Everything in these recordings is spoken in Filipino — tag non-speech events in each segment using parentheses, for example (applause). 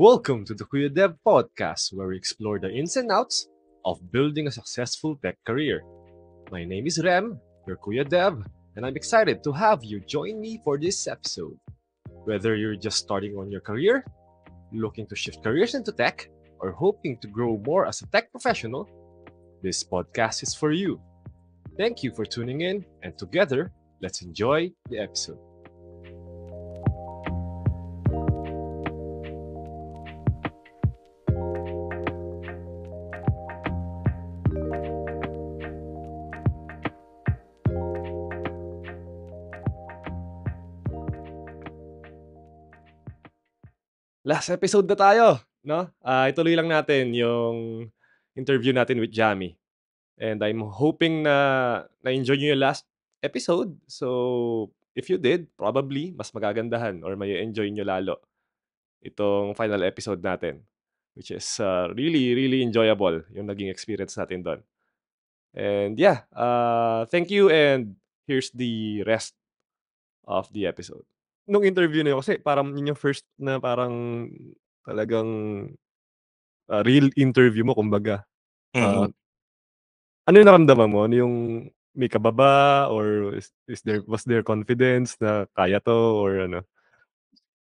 Welcome to the Kuya Dev Podcast, where we explore the ins and outs of building a successful tech career. My name is Rem, your Kuya Dev, and I'm excited to have you join me for this episode. Whether you're just starting on your career, looking to shift careers into tech, or hoping to grow more as a tech professional, this podcast is for you. Thank you for tuning in, and together, let's enjoy the episode. last episode na tayo, no? Uh, ituloy lang natin yung interview natin with Jami. And I'm hoping na na-enjoy nyo yung last episode. So, if you did, probably mas magagandahan or may enjoy nyo lalo itong final episode natin. Which is uh, really, really enjoyable yung naging experience natin doon. And yeah, uh, thank you and here's the rest of the episode nung interview niyo kasi parang yun yung first na parang talagang uh, real interview mo kumbaga. Uh, mm-hmm. Ano yung naramdaman mo? Ano yung may kababa or is, is there was there confidence na kaya to or ano?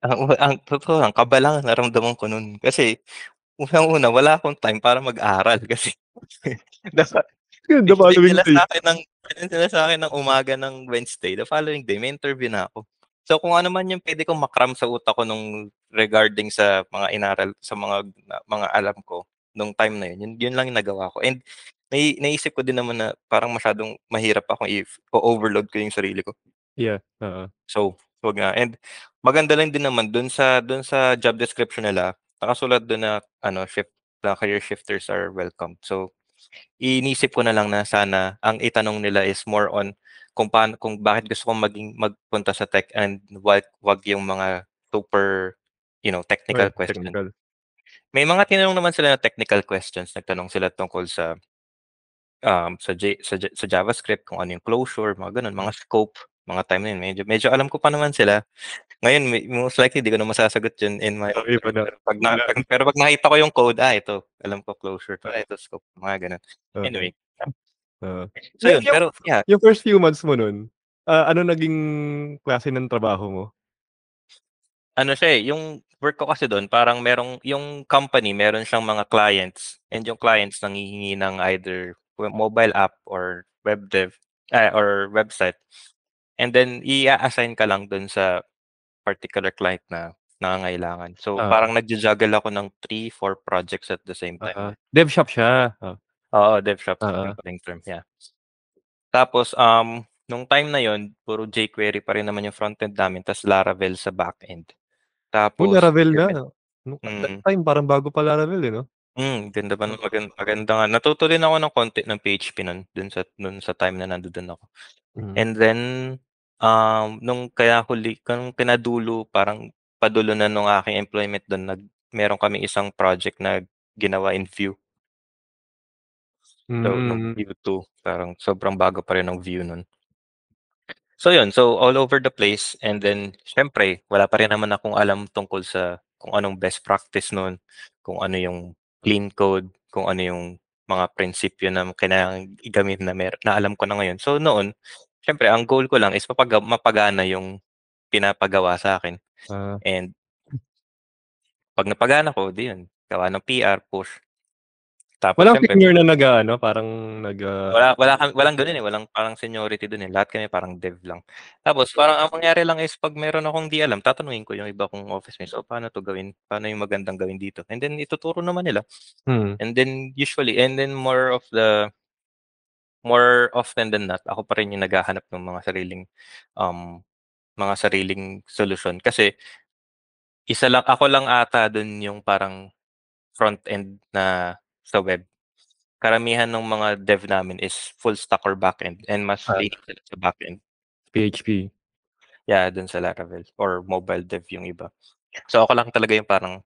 Ang, ang totoo, ang kaba naramdaman ko noon kasi unang-una wala akong time para mag-aral (laughs) kasi Yun, the following day. Sa akin ng, sila sa akin ng umaga ng Wednesday. The following day, may interview na ako. So kung ano man yung pwede kong makram sa utak ko nung regarding sa mga inaral sa mga mga alam ko nung time na yun, yun, yun lang yung nagawa ko. And nai, naisip ko din naman na parang masyadong mahirap ako if overload ko yung sarili ko. Yeah. Uh-huh. So, wag nga. And maganda lang din naman doon sa doon sa job description nila, nakasulat doon na ano, shift na career shifters are welcome. So, inisip ko na lang na sana ang itanong nila is more on kung paano kung bakit gusto kong maging magpunta sa tech and wag wag yung mga super you know technical right, questions. Technical. May mga tinanong naman sila na technical questions. Nagtanong sila tungkol sa um sa, J, sa, sa JavaScript kung ano yung closure, mga ganun, mga scope, mga time yun. Medyo, medyo alam ko pa naman sila. Ngayon, most likely, di ko na masasagot yun in my... Okay, pa na. Pag na, pag, pero pag nakita ko yung code, ah, ito, alam ko closure to, ah, ito scope, mga ganun. Okay. Anyway, Oo. So yun, pero yeah. Yung first few months mo nun, ah, ano naging klase ng trabaho mo? Ano siya eh, yung work ko kasi doon, parang merong, yung company, meron siyang mga clients. And yung clients nangihingi ng either mobile app or web dev, ah, or website. And then, i-assign ka lang doon sa particular client na nangangailangan. So, Ah. parang nagja-juggle ako ng 3, 4 projects at the same time. Ah, ah. dev shop siya. Ah. Oo, dev shop Oo. yung Yeah. Tapos, um, nung time na yon puro jQuery pa rin naman yung frontend namin, tapos Laravel sa backend. Tapos, Uy, Laravel na. no? Nung Mm. time, parang bago pa Laravel, eh, no? Hmm, ganda pa nun. Maganda, maganda nga. Natuto din ako ng konti ng PHP nun, dun sa, dun sa time na nandoon ako. Mm. And then, um, nung kaya huli, kung kinadulo, parang padulo na nung aking employment doon, nag, meron kami isang project na ginawa in Vue. So, nung Hmm. parang sobrang bago pa rin ng view nun. So yun, so all over the place and then syempre, wala pa rin naman akong alam tungkol sa kung anong best practice nun, kung ano yung clean code, kung ano yung mga prinsipyo na kailangan igamit na mer na alam ko na ngayon. So noon, syempre, ang goal ko lang is mapaga mapagana yung pinapagawa sa'kin Ah. and 'pag napagana ko, 'di yun, gawa ng PR, push. Tapos, walang syempre, senior na nag ano, parang nag uh... wala wala kami, walang ganoon eh, walang parang seniority doon eh. Lahat kami parang dev lang. Tapos parang ang mangyari lang is pag meron akong di alam, tatanungin ko yung iba kong office mates, "O oh, paano 'to gawin? Paano yung magandang gawin dito?" And then ituturo naman nila. Hmm. And then usually and then more of the more often than not, ako pa rin yung naghahanap ng mga sariling um mga sariling solution kasi isa lang ako lang ata doon yung parang front end na sa web. Karamihan ng mga dev namin is full stack or backend and mas uh, sa backend. PHP. Yeah, dun sa Laravel or mobile dev yung iba. So ako lang talaga yung parang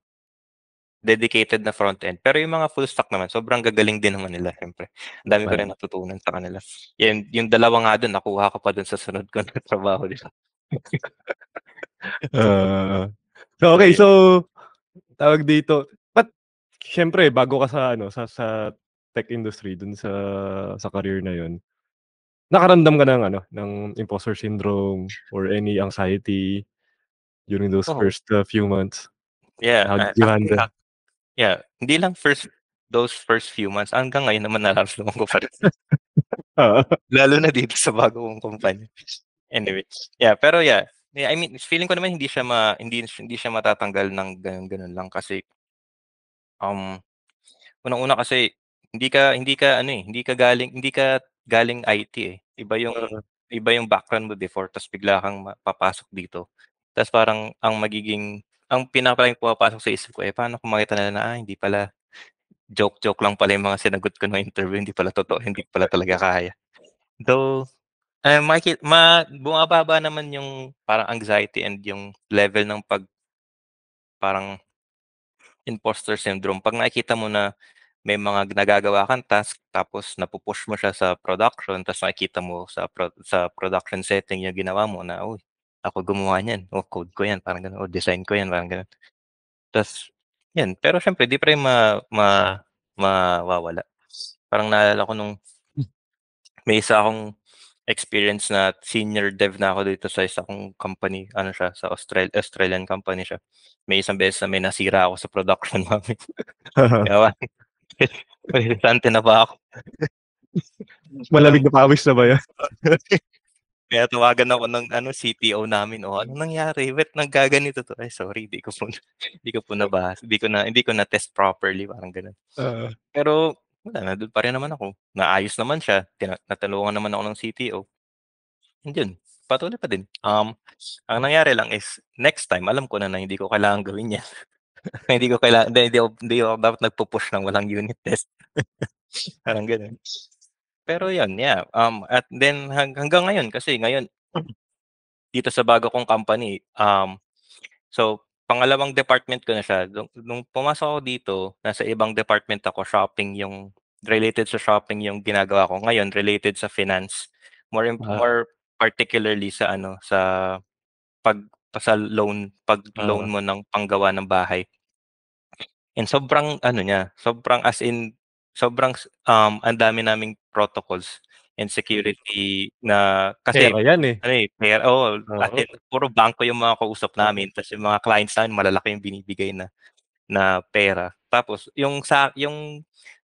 dedicated na front end. Pero yung mga full stack naman, sobrang gagaling din naman nila, syempre. Ang dami ko rin natutunan sa kanila. And yung dalawa nga doon, nakuha ko pa doon sa sunod ko na (laughs) trabaho nila. uh, so, okay, so, tawag dito, syempre bago ka sa ano sa sa tech industry dun sa sa career na yon nakarandam ka ng ano ng imposter syndrome or any anxiety during those oh. first uh, few months yeah how did you handle uh, yeah hindi lang first those first few months hanggang ngayon naman nararamdaman ko pa rin (laughs) lalo na dito sa bago kong kumpanya anyway yeah pero yeah I mean, feeling ko naman hindi siya ma, hindi, hindi siya matatanggal ng ganun, ganun lang kasi Um, unang-una kasi hindi ka hindi ka ano eh, hindi ka galing hindi ka galing IT eh. Iba yung mm-hmm. iba yung background mo before tapos bigla kang papasok dito. Tapos parang ang magiging ang pinakapaling pumapasok sa isip ko eh paano kung makita nila na ah, hindi pala joke-joke lang pala yung mga sinagot ko ng interview, hindi pala totoo, hindi pala talaga kaya. Though eh uh, makikita, ma, bumababa naman yung parang anxiety and yung level ng pag parang imposter syndrome. Pag nakikita mo na may mga nagagawa kang task tapos napupush mo siya sa production tapos nakikita mo sa pro- sa production setting yung ginawa mo na uy ako gumawa niyan o oh, code ko yan parang ganun o oh, design ko yan parang ganun tapos yan pero syempre di pa rin ma, ma mawawala parang naalala ko nung hmm. may isa akong experience na senior dev na ako dito sa isa kong company. Ano siya? Sa Austral- Australian company siya. May isang beses na may nasira ako sa production (laughs) namin. (laughs) Kaya Risante na pa ako. Malamig na pawis na ba yan? (laughs) Kaya tawagan ako ng ano CTO namin o oh, ano nangyari? Wait, nang gaganito to. Ay sorry, Hindi ko po hindi ko po nabahas. Hindi ko na hindi ko na test properly parang ganun. Uh, Pero wala, nandun pa rin naman ako. Naayos naman siya, tina natulungan naman ako ng CTO. And yun, patuloy pa din. Um, ang nangyari lang is, next time, alam ko na na hindi ko kailangan gawin yan. (laughs) hindi ko kailangan, hindi, hindi, hindi ako dapat nagpo-push ng walang unit test. (laughs) Parang ganun. Pero yun, yeah. Um, at then, hanggang ngayon, kasi ngayon, dito sa bago kong company, um, so, pangalawang department ko na siya. Nung, nung pumasok ako dito, nasa ibang department ako, shopping yung related sa shopping yung ginagawa ko ngayon related sa finance more imp- wow. Ah. more particularly sa ano sa pag sa loan pag loan ah. mo ng panggawa ng bahay and sobrang ano niya sobrang as in sobrang um ang dami naming protocols and mm. security na kasi pera yan eh. Ano eh, pera, oh, uh-huh. at puro bangko yung mga kausap namin tapos yung mga clients namin malalaki yung binibigay na na pera. Tapos yung sa yung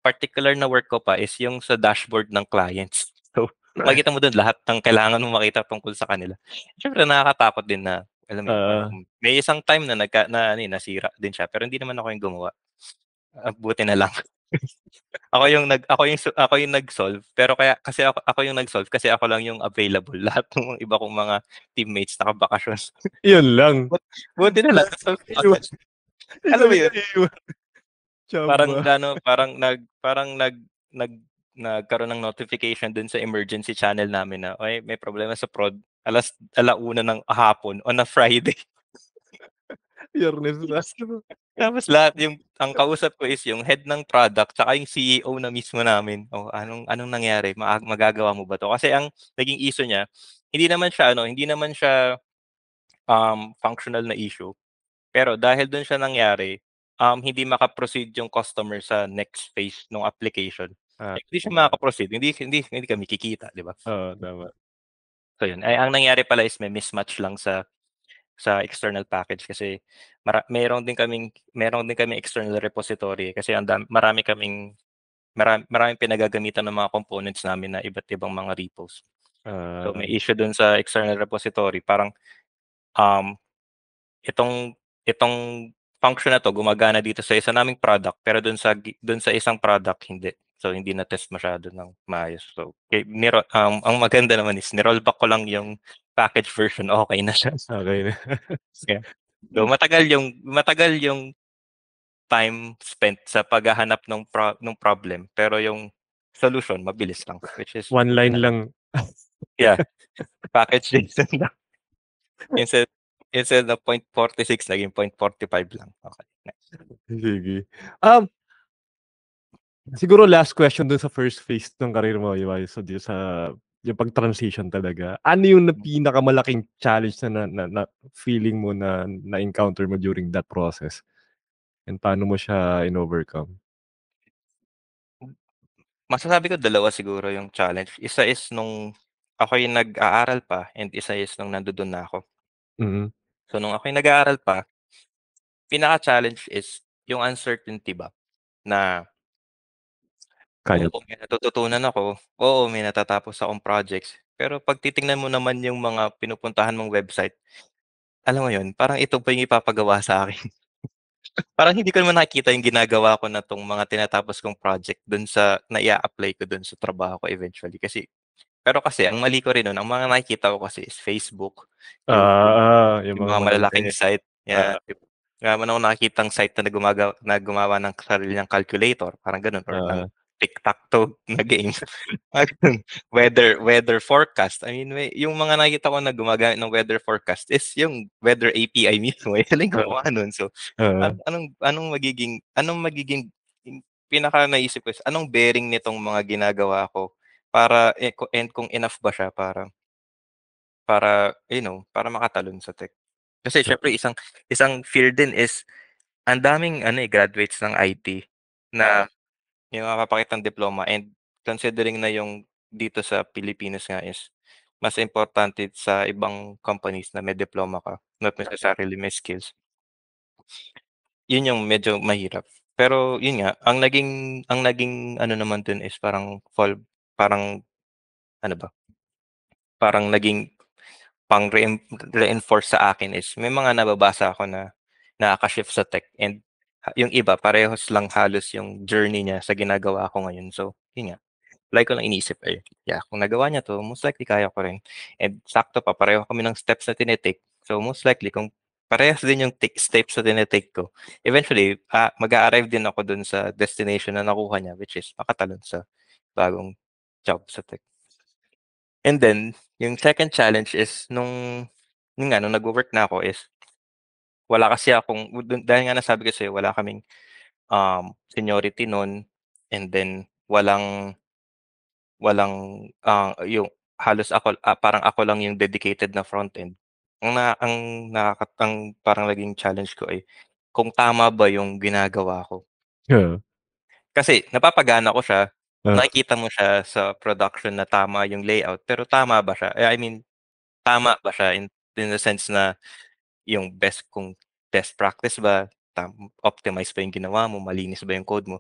particular na work ko pa is yung sa dashboard ng clients. (laughs) So, right. makita mo doon lahat ng kailangan mong makita tungkol sa kanila. Siyempre, nakakatakot din na, alam mo, uh, may isang time na, nagka, na ano, eh, nasira din siya, pero hindi naman ako yung gumawa. Uh, buti na lang. (laughs) ako yung nag ako yung ako yung nag-solve pero kaya kasi ako, ako yung nag-solve kasi ako lang yung available (laughs) lahat ng iba kong mga teammates naka bakasyon. yun lang. But, buti na lang. alam mo yun? Chamba. Parang ano, parang nag parang nag nag nagkaroon ng notification dun sa emergency channel namin na oy may problema sa prod alas alauna ng hapon on a (laughs) Friday. Yernes na. Tapos lahat yung ang kausap ko is yung head ng product saka yung CEO na mismo namin. O oh, anong anong nangyari? Mag- magagawa mo ba to? Kasi ang naging issue niya, hindi naman siya ano, hindi naman siya um functional na issue. Pero dahil doon siya nangyari, um, hindi makaproceed yung customer sa next phase ng application. Ah. Eh, hindi siya makakaproceed. Hindi, hindi, hindi kami kikita, di ba? Oo, oh, tama. So yun. Ay, ang nangyari pala is may mismatch lang sa sa external package kasi mara- meron din kaming meron din kaming external repository kasi ang dami, marami kaming marami, maraming pinagagamitan ng mga components namin na iba't ibang mga repos. Uh, so may ah. issue dun sa external repository parang um itong itong function na to gumagana dito sa isa naming product pero doon sa doon sa isang product hindi. So hindi na test masyado ng maayos. So okay, niro, um, ang maganda naman is ni rollback ko lang yung package version okay na siya. (laughs) Okay na. (laughs) yeah. So matagal yung matagal yung time spent sa paghahanap ng pro- ng problem pero yung solution mabilis lang which is one line uh, lang (laughs) yeah package JSON lang instead instead of 0.46, naging 0.45 lang. Okay, next. Sige. Um, siguro last question dun sa first phase ng career mo, Iwa, so dito sa yung pag-transition talaga. Ano yung mm. pinakamalaking challenge na, na, na feeling mo na na-encounter mo during that process? And paano mo siya in-overcome? Masasabi ko dalawa siguro yung challenge. Isa is nung ako yung nag-aaral pa and isa is nung nandoon na ako. Mm-hmm. So, nung ako'y nag-aaral pa, pinaka-challenge is yung uncertainty ba? Na, Kaya. oo, may natututunan ako. Oo, may natatapos akong projects. Pero pag titingnan mo naman yung mga pinupuntahan mong website, alam mo yon parang ito pa yung ipapagawa sa akin. (laughs) parang hindi ko naman nakikita yung ginagawa ko na tong mga tinatapos kong project dun sa na apply ko dun sa trabaho ko eventually. Kasi pero kasi ang mali ko rin nun, ang mga nakikita ko kasi is Facebook. Ah, ah, yung, yung mga, mga malalaking eh. site. Yeah. Ah. Nga man ako nakikitang site na gumaga, na gumawa ng sarili ng calculator, parang ganun or ah. tic-tac-toe na game. (laughs) weather weather forecast. I mean, may, yung mga nakikita ko na gumagamit ng weather forecast is yung weather API (laughs) mismo. Eh, yung ah. gumawa nun. So, ah. anong anong magiging anong magiging pinaka naisip ko is anong bearing nitong mga ginagawa ko para eh, ku kung enough ba siya para para you know, para makatalon sa tech. Kasi syempre isang isang fear din is ang daming ano eh, graduates ng IT na yung mapapakitang diploma and considering na yung dito sa Pilipinas nga is mas importante sa ibang companies na may diploma ka, not necessarily may skills. Yun yung medyo mahirap. Pero yun nga, ang naging ang naging ano naman dun is parang fall parang ano ba? Parang naging pang-reinforce sa akin is may mga nababasa ako na nakaka-shift sa tech and yung iba parehos lang halos yung journey niya sa ginagawa ko ngayon. So, yun nga. Like ko lang inisip eh, yeah, kung nagawa niya to, most likely kaya ko rin. And sakto pa, pareho kami ng steps na tinitake. So, most likely, kung parehas din yung take, steps na tinitake ko, eventually, uh, ah, mag-arrive din ako dun sa destination na nakuha niya, which is makatalon sa bagong job sa tech. And then, yung second challenge is nung nung nga, nung nag-work na ako is wala kasi akong dahil nga nasabi ko sa'yo, wala kaming um, seniority noon and then walang walang uh, yung halos ako uh, parang ako lang yung dedicated na front end. Ang na ang nakakatang parang laging challenge ko ay kung tama ba yung ginagawa ko. Yeah. Kasi napapagana ko siya Mm. Nakikita mo siya sa production na tama yung layout, pero tama ba siya? Eh, I mean, tama ba siya in, in the sense na yung best kung best practice ba, tam, optimize ba yung ginawa mo, malinis ba yung code mo.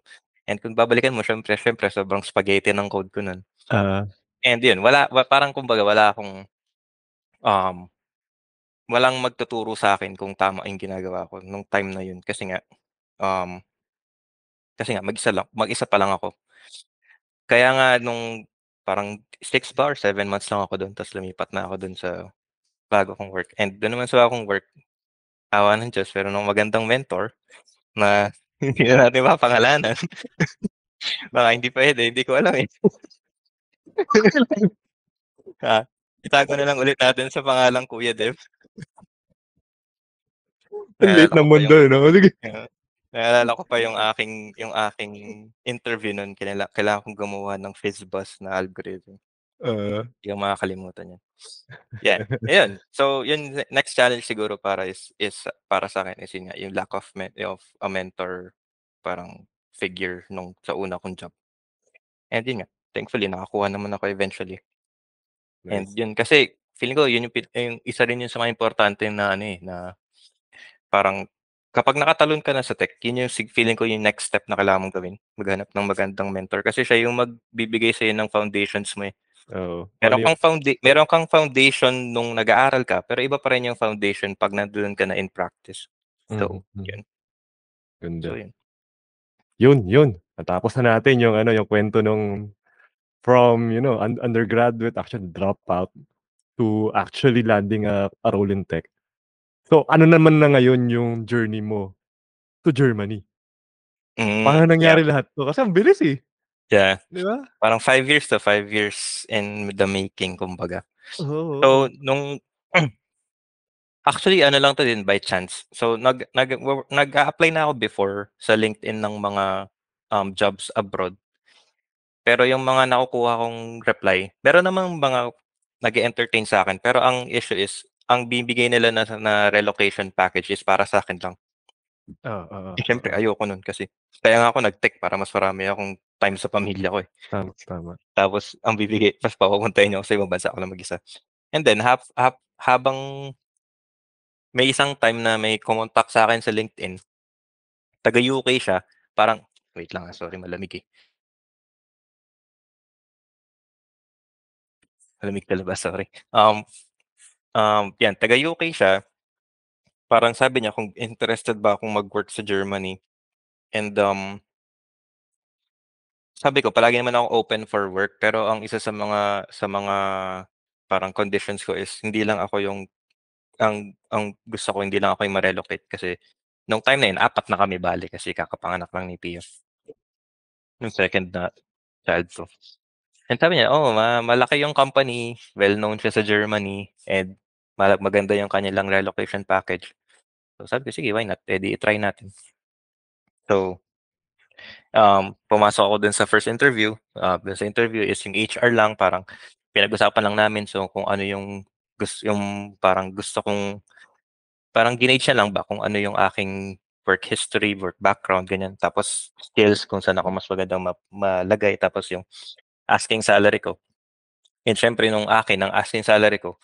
And kung babalikan mo, syempre, syempre, sobrang spaghetti ng code ko nun. Uh, And yun, wala, parang kumbaga, wala akong, um, walang magtuturo sa akin kung tama yung ginagawa ko nung time na yun. Kasi nga, um, kasi nga, mag-isa, lang, mag-isa pa lang ako. Kaya nga nung parang 6 ba or 7 months lang ako doon tapos lumipat na ako doon sa bago kong work. And doon naman sa bago kong work, awa ng Diyos, pero nung magandang mentor na (laughs) hindi na natin mapangalanan. (laughs) Baka hindi pwede, hindi ko alam eh. ha, (laughs) ah, itago na lang ulit natin sa pangalang Kuya Dev. Ang late ng mundo, eh, no? Sige. Naalala ko pa yung aking yung aking interview noon kailangan kailangan kong gumawa ng fizzbuzz na algorithm. Uh, Hindi ko makakalimutan yan. Yeah. Ayun. So, yun, next challenge siguro para is, is para sa akin is yun nga, yung lack of, men- of a mentor parang figure nung sa una kong job. And yun nga, thankfully, nakakuha naman ako eventually. Nice. And yun, kasi feeling ko, yun yung, yung isa rin yun sa mga importante na ano eh, na parang kapag nakatalon ka na sa tech, yun yung feeling ko yung next step na kailangan mong gawin. Maghanap ng magandang mentor. Kasi siya yung magbibigay sa'yo ng foundations mo eh. Oh, meron, kang founda- meron kang foundation nung nag-aaral ka, pero iba pa rin yung foundation pag nandoon ka na in practice. So, mm-hmm. yun. Ganda. So, yun. Yun, yun. Natapos na natin yung ano yung kwento nung from, you know, un- undergraduate actually dropout to actually landing a, a role in tech. So, ano naman na ngayon yung journey mo to Germany? Mm, Paano nangyari yeah. lahat to? Kasi ang bilis eh. Yeah. Diba? Parang five years to five years in the making, kumbaga. Oh. So, nung... (clears throat) Actually, ano lang to din by chance. So, nag, nag, nag-apply na ako before sa LinkedIn ng mga um, jobs abroad. Pero yung mga nakukuha kong reply, meron namang mga nag entertain sa akin. Pero ang issue is, ang bibigay nila na, na relocation package is para sa akin lang. Oo. Oh, oh, oh. Eh, Siyempre, ayoko nun kasi. Kaya nga ako nag-tech para mas marami akong time sa pamilya ko eh. Tama, tama. Tapos, ang bibigay, (laughs) mas papupuntahin niyo ako sa ibang bansa ako lang mag-isa. And then, hab, hab, habang may isang time na may kumontak sa akin sa LinkedIn, taga UK siya, parang, wait lang, ah, sorry, malamig eh. Malamig talaga, sorry. Um, Um, 'yan taga-UK siya. Parang sabi niya kung interested ba akong mag-work sa Germany and, um sabi ko palagi naman ako open for work pero ang isa sa mga sa mga parang conditions ko is hindi lang ako yung ang ang gusto ko hindi lang ako yung ma-relocate kasi nung time na yun apat na kami bale kasi kakapanganak lang ni Pia. Yung second na child ko. And sabi niya, oh, ma- malaki yung company, well-known siya sa Germany, and maganda yung kanilang relocation package. So sabi ko, sige, why not? Eh, di, try natin. So, um, pumasok ako dun sa first interview. Uh, dun sa interview is yung HR lang, parang pinag-usapan lang namin. So, kung ano yung, gusto, yung parang gusto kong, parang ginage siya lang ba kung ano yung aking work history, work background, ganyan. Tapos skills kung saan ako mas magandang malagay. Tapos yung asking salary ko. And syempre nung akin, ang asking salary ko,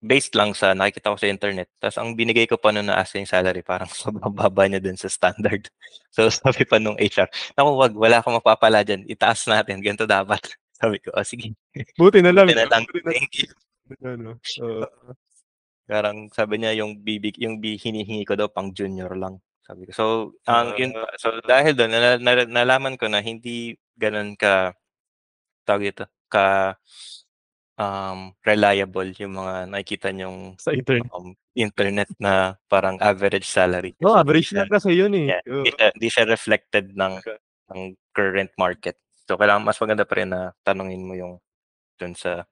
based lang sa nakikita ko sa internet. Tapos ang binigay ko pa noon na asking salary, parang sobrang (laughs) baba niya dun sa standard. (laughs) So sabi pa nung HR, naku wag, wala akong mapapala dyan. Itaas natin, ganito dapat. (laughs) Sabi ko, oh, sige. Buti na lang. Buti na lang. Buti na lang. Thank you. Ano, uh, Parang sabi niya yung bibig yung bi hinihingi ko daw pang junior lang. Sabi ko. So, ang um, yun so dahil doon nalaman ko na hindi ganun ka tawag ka um, reliable yung mga nakikita nyong (laughs) sa internet, um, internet na parang average salary. No, average na kasi yun eh. Yeah, hindi, siya, hindi siya reflected ng, okay. ng current market. So, kailangan mas maganda pa rin na tanungin mo yung dun sa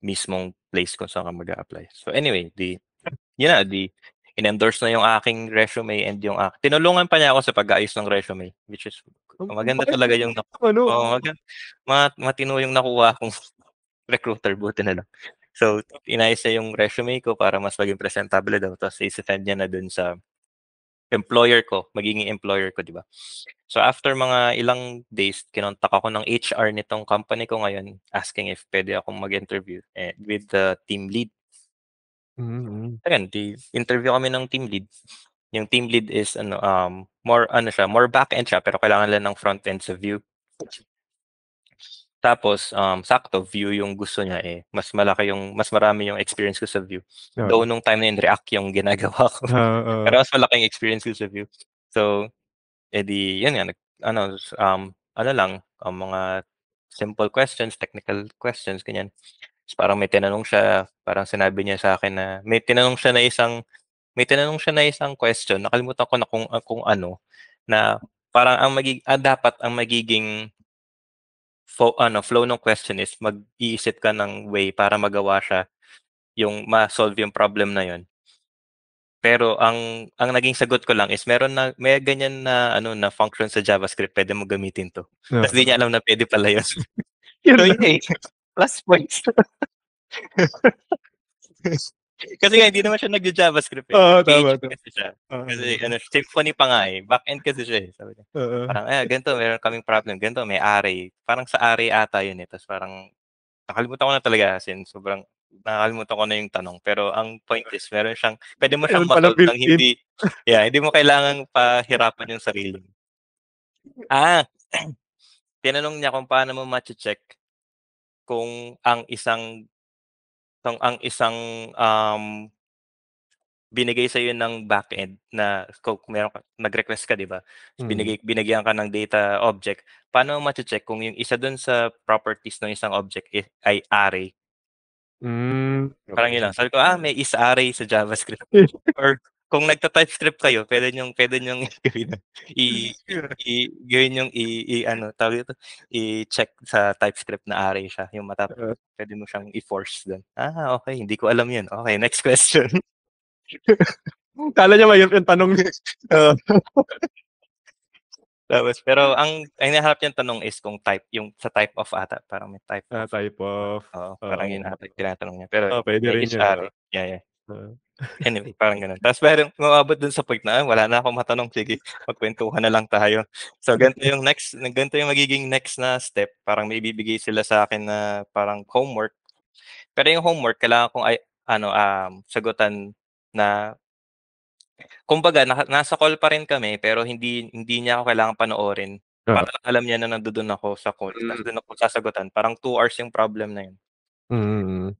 mismong place kung saan ka mag apply So anyway, di, yun na, di, in-endorse na yung aking resume and yung aking, tinulungan pa niya ako sa pag ayos ng resume, which is Maganda talaga yung nakuha. Ano? Oh, maganda. matino yung nakuha kong (laughs) recruiter, buti na lang. So, inayos yung resume ko para mas maging presentable daw. Tapos, isi-send niya na dun sa employer ko, magiging employer ko, di ba? So, after mga ilang days, kinontak ako ng HR nitong company ko ngayon asking if pwede akong mag-interview eh, with the team lead. Mm-hmm. Again, di, interview kami ng team lead yung team lead is ano um more ano siya, more back end siya pero kailangan lang ng front end sa view. Tapos um sakto view yung gusto niya eh. Mas malaki yung mas marami yung experience ko sa view. Yeah. Though nung time na yun React yung ginagawa ko. Uh, (laughs) uh, pero mas malaking experience ko sa view. So edi eh, yun nga ano um ano lang um, mga simple questions, technical questions kanyan So, parang may tinanong siya, parang sinabi niya sa akin na may tinanong siya na isang may tinanong siya na isang question, nakalimutan ko na kung, ah, kung ano, na parang ang magig ah, dapat ang magiging fo, ano, flow ng question is mag-iisip ka ng way para magawa siya yung ma-solve yung problem na yon. Pero ang ang naging sagot ko lang is meron na may ganyan na ano na function sa JavaScript pwede mo gamitin to. Yeah. Tapos di niya alam na pwede pala yun. (laughs) yun so, yun eh. Plus points. (laughs) kasi nga, hindi naman siya nag-JavaScript. Eh. Oo, oh, tama. Kasi siya. Uh-huh. Kasi ano, Symfony pa nga eh. Back-end kasi siya eh. Sabi niya. Uh-huh. Parang, eh, ganito, meron kaming problem. Ganito, may array. Parang sa array ata yun eh. Tapos parang, nakalimutan ko na talaga since sobrang nakalimutan ko na yung tanong. Pero ang point is, meron siyang, pwede mo siyang matod ng hindi, yeah, hindi mo kailangan pahirapan yung sarili. Ah, (clears throat) tinanong niya kung paano mo ma-check kung ang isang tong ang isang um, binigay sa iyo ng backend na kung meron nag-request ka, 'di ba? Mm-hmm. Binigay binigyan ka ng data object. Paano mo ma-check kung yung isa doon sa properties ng isang object is, ay array? Mm, okay. Parang yun lang. Sabi ko, ah, may is array sa JavaScript. (laughs) or kung nagta-TypeScript kayo, pwede niyo pwede niyo (laughs) gawin i, i gawin yung i, i ano tawag ito, i-check sa TypeScript na array siya, yung matap pwede mo siyang i-force doon. Ah, okay, hindi ko alam 'yun. Okay, next question. (laughs) Kala niya mahirap yung tanong niya. Uh, Tapos, pero ang ang hinahanap niyang tanong is kung type, yung sa type of ata, parang may type. ah, type of. Oo, uh, parang yun ata tinatanong niya. Pero, oh, pwede rin yun. Yeah, yeah. Uh, (laughs) anyway, (laughs) parang ganun. Tapos parang umabot dun sa point na, ah, wala na akong matanong, sige, magkwentuhan na lang tayo. So, ganito mm. yung next, ganito yung magiging next na step. Parang may bibigay sila sa akin na parang homework. Pero yung homework, kailangan kong ay, ano, um, sagutan na kumbaga na, nasa call pa rin kami pero hindi hindi niya ako kailangan panoorin. Uh-huh. Ah. Para alam niya na nandoon ako sa call. Mm. Tapos doon ako sasagutan. Parang two hours yung problem na yun. Mm. mm, mm.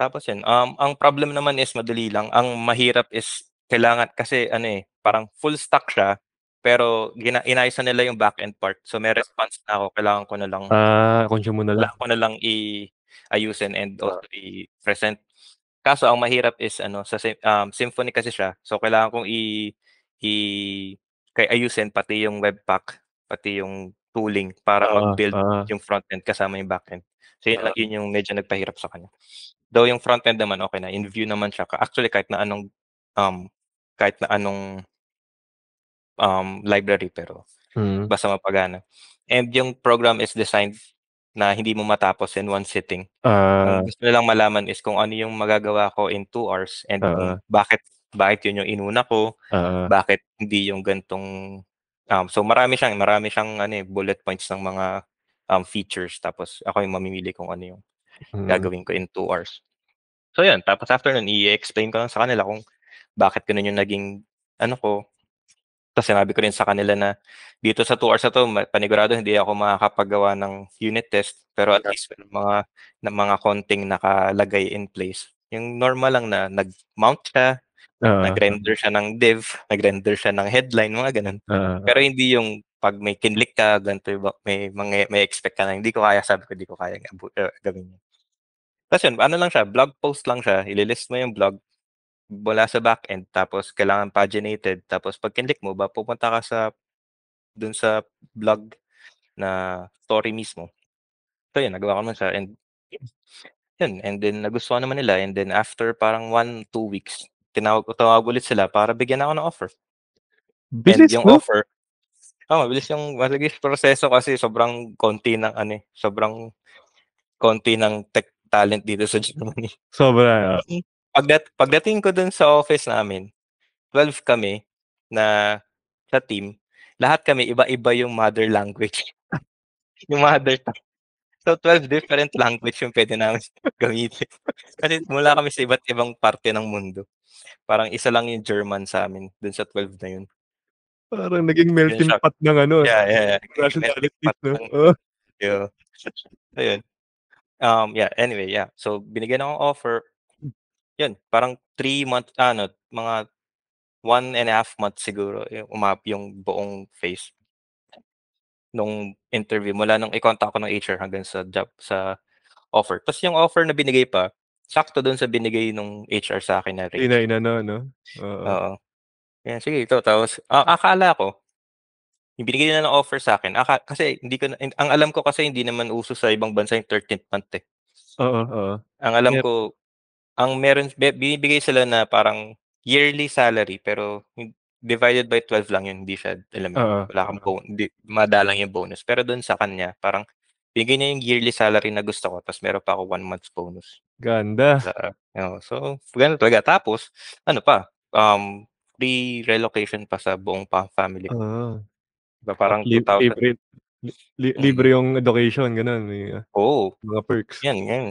Tapos yan, um, ang problem naman is madali lang. Ang mahirap is kailangan kasi ano eh, parang full stack siya pero gina- inayos nila yung back-end part. So may response na ako, kailangan ko na lang ah, uh, consume mo na lang. ko na lang i ayusin and ah. also i-present. Kaso ang mahirap is ano sa um, Symfony kasi siya. So kailangan kong i i kay ayusin pati yung webpack, pati yung tooling para uh, mag-build uh, yung front end kasama yung back end. So yun, uh, yun yung medyo nagpahirap sa kanya. Though yung front end naman okay na, in view naman siya. Actually kahit na anong um kahit na anong um library pero hmm. basta mapagana. And yung program is designed na hindi mo matapos in one sitting. Uh, Ang ah. gusto lang malaman is kung ano yung magagawa ko in two hours and uh, bakit bakit yun yung inuna ko, uh, bakit hindi yung gantong um, so marami siyang marami siyang ano eh, bullet points ng mga um, features. Tapos ako yung mamimili kung ano yung mm. gagawin ko in two hours. So yun, tapos after nun, i-explain ko lang sa kanila kung bakit ganun yung naging, ano ko, tapos sinabi ko rin sa kanila na dito sa 2 hours na to, panigurado hindi ako makakapagawa ng unit test, pero at least mga na mga konting nakalagay in place. Yung normal lang na nag-mount siya, uh, nag-render siya ng div, nag-render siya ng headline, mga ganun. Uh, pero hindi yung pag may kinlik ka, ganito yung, may, may, may expect ka na, hindi ko kaya, sabi ko, hindi ko kaya uh, gawin yun. Tapos yun, ano lang siya, blog post lang siya, ililist mo yung blog mula sa backend, tapos kailangan paginated, tapos pag kinlik mo, ba, pupunta ka sa, dun sa blog na story mismo. So yun, nagawa ko naman siya, and yun, and then nagustuhan naman nila, and then after parang one, two weeks, tinawag, tawag ulit sila para bigyan ako ng offer. Business and yung mo? offer, Ah, mabilis yung mabilis proseso kasi sobrang konti ng ano eh, sobrang konti ng tech talent dito sa Germany. (laughs) Sobra. Ah. Pagdat pagdating ko dun sa office namin, 12 kami na sa team, lahat kami iba-iba yung mother language. (laughs) yung mother tongue. So 12 different language yung pwede namin (laughs) gamitin. Kasi mula kami sa iba't ibang parte ng mundo. Parang isa lang yung German sa amin dun sa 12 na yun. Parang naging melting pot ng ano. Yeah, yeah, yeah. Russian politics, no? Oh. Yeah. Ayun. Um, yeah, anyway, yeah. So, binigyan ako offer. Yun, parang three months, ano, mga one and a half months siguro, umap yung buong phase nung interview mula nung i-contact ko ng HR hanggang sa job sa offer. Tapos yung offer na binigay pa, sakto doon sa binigay nung HR sa akin na rate. Ina, ina, no, no? Oo. Uh, Ayan, sige ito tapos, ah, akala ko yung binigay nila ng offer sa'kin aka kasi hindi ko ang alam ko kasi hindi naman uso sa ibang bansa yung 13th month, eh. Oo, oo. Ang alam Yep. ko, ang meron binibigay sila na parang yearly salary pero divided by 12 lang yun hindi siya alam mo wala kang oo. hindi madalang yung bonus. Pero doon sa kanya parang bigay niya yung yearly salary na gusto ko tapos meron pa ako 1 month bonus. Ganda. Oo, so ganun talaga tapos ano pa, um free relocation pa sa buong pa family ko. Ah. Diba, parang Li- 2,000. Libre, li- mm. libre yung education, ganun. Ah, Oo. Oh, mga perks. Yan, yan.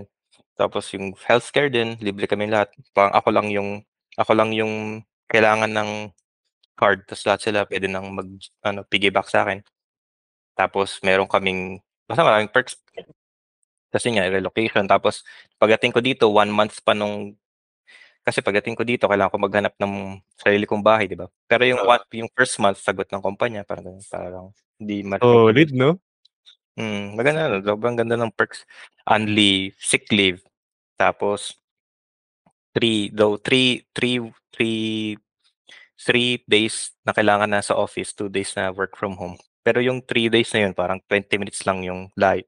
Tapos yung healthcare din, libre kami lahat. Parang ako lang yung ako lang yung kailangan ng card tapos lahat sila pwede nang mag ano piggyback sa akin. Tapos meron kaming basta maraming perks. Kasi nga relocation tapos pagdating ko dito one month pa nung kasi pagdating ko dito, kailangan ko maghanap ng sarili kong bahay, di ba? Pero yung, uh, yung first month, sagot ng kumpanya, parang ganun, parang hindi mar- Oh, lead, no? Mm, maganda, sobrang ganda ng perks. Only sick leave. Tapos, three, though, three, three, three, three days na kailangan na sa office, two days na work from home. Pero yung three days na yun, parang 20 minutes lang yung live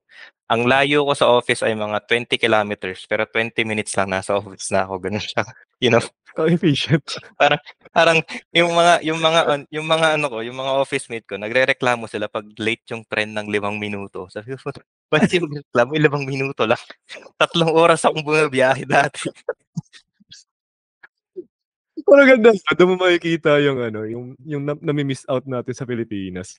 Ang layo ko sa office ay mga 20 kilometers, pero 20 minutes lang nasa (laughs) office na ako. Ganun siya you know coefficient (laughs) parang parang yung mga yung mga yung mga ano ko yung mga office mate ko nagrereklamo sila pag late yung trend ng limang minuto sabi ko ba't yung reklamo minuto lang (laughs) tatlong oras akong bumabiyahe dati Parang ganda. Doon mo makikita yung ano, yung yung nami-miss out natin sa Pilipinas.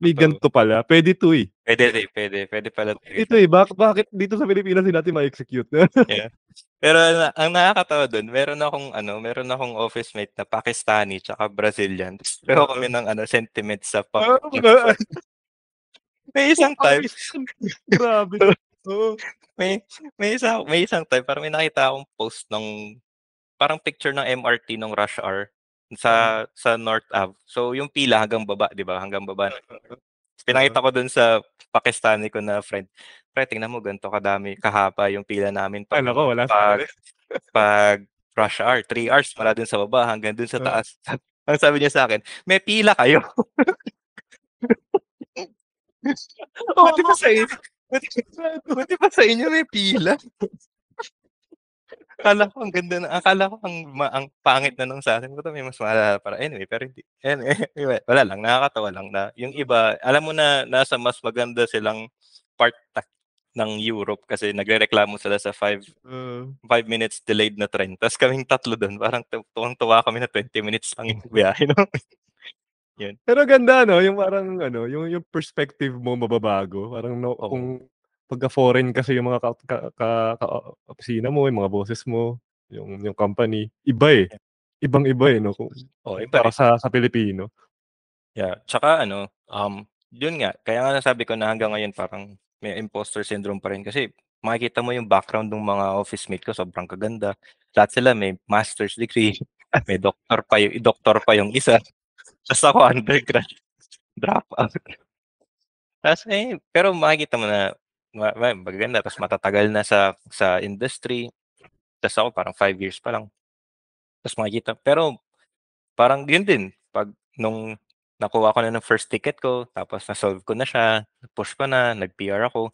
May so, ganito pala. Pwede to eh. Pwede, eh, pwede. Pwede pala. Eh. Ito eh. Bak- bakit dito sa Pilipinas hindi natin ma-execute? (laughs) yeah. Pero ang, ang nakakatawa doon, meron akong ano, meron akong office mate na Pakistani tsaka Brazilian. Pero kami ng ano, sentiments sa pop. Ah, may isang time. (laughs) Grabe. Oh. may may isang may isang time parang may nakita akong post ng parang picture ng MRT nung rush hour sa mm. sa North Ave. So yung pila hanggang baba, 'di ba? Hanggang baba. Mm, mm. Pinakita ko doon sa Pakistani ko na friend. Pre, tingnan mo ganito kadami kahapa yung pila namin pag, Ay, nako, wala pag, pag rush hour, 3 hours para doon sa baba hanggang doon sa taas. (laughs) Ang sabi niya sa akin, may pila kayo. oh, buti pa sa inyo. Buti, buti pa sa inyo may pila. Akala ko ang ganda na, akala ko ang, ma, ang pangit na nung sa akin. ko to, may mas maalala para anyway, pero hindi. (laughs) Anyway, wala lang, nakakatawa lang na yung iba, alam mo na nasa mas maganda silang part tak ng Europe kasi nagrereklamo sila sa 5 mm. 5 minutes delayed na train. Tapos kaming tatlo doon, parang tuwang-tuwa kami na 20 minutes lang yung biyahe, no? (laughs) Yun. Pero ganda no, yung parang ano, yung yung perspective mo mababago. Parang no, oh. kung pagka foreign kasi yung mga ka, ka, ka, ka, opisina mo, yung mga bosses mo, yung yung company, iba eh. Ibang-iba eh no kung oh, iba para eh. sa sa Pilipino. Yeah, tsaka ano, um yun nga, kaya nga nasabi ko na hanggang ngayon parang may imposter syndrome pa rin kasi makikita mo yung background ng mga office mate ko, sobrang kaganda. Lahat sila may master's degree, (laughs) may doctor pa yung, doctor pa yung isa. Tapos ako (laughs) undergrad, drop out. Tapos eh, pero makikita mo na maganda, tapos matatagal na sa sa industry. Tapos ako parang five years pa lang. Tapos makikita. Pero parang yun din. Pag nung nakuha ko na ng first ticket ko, tapos na-solve ko na siya, push ko na, nag-PR ako,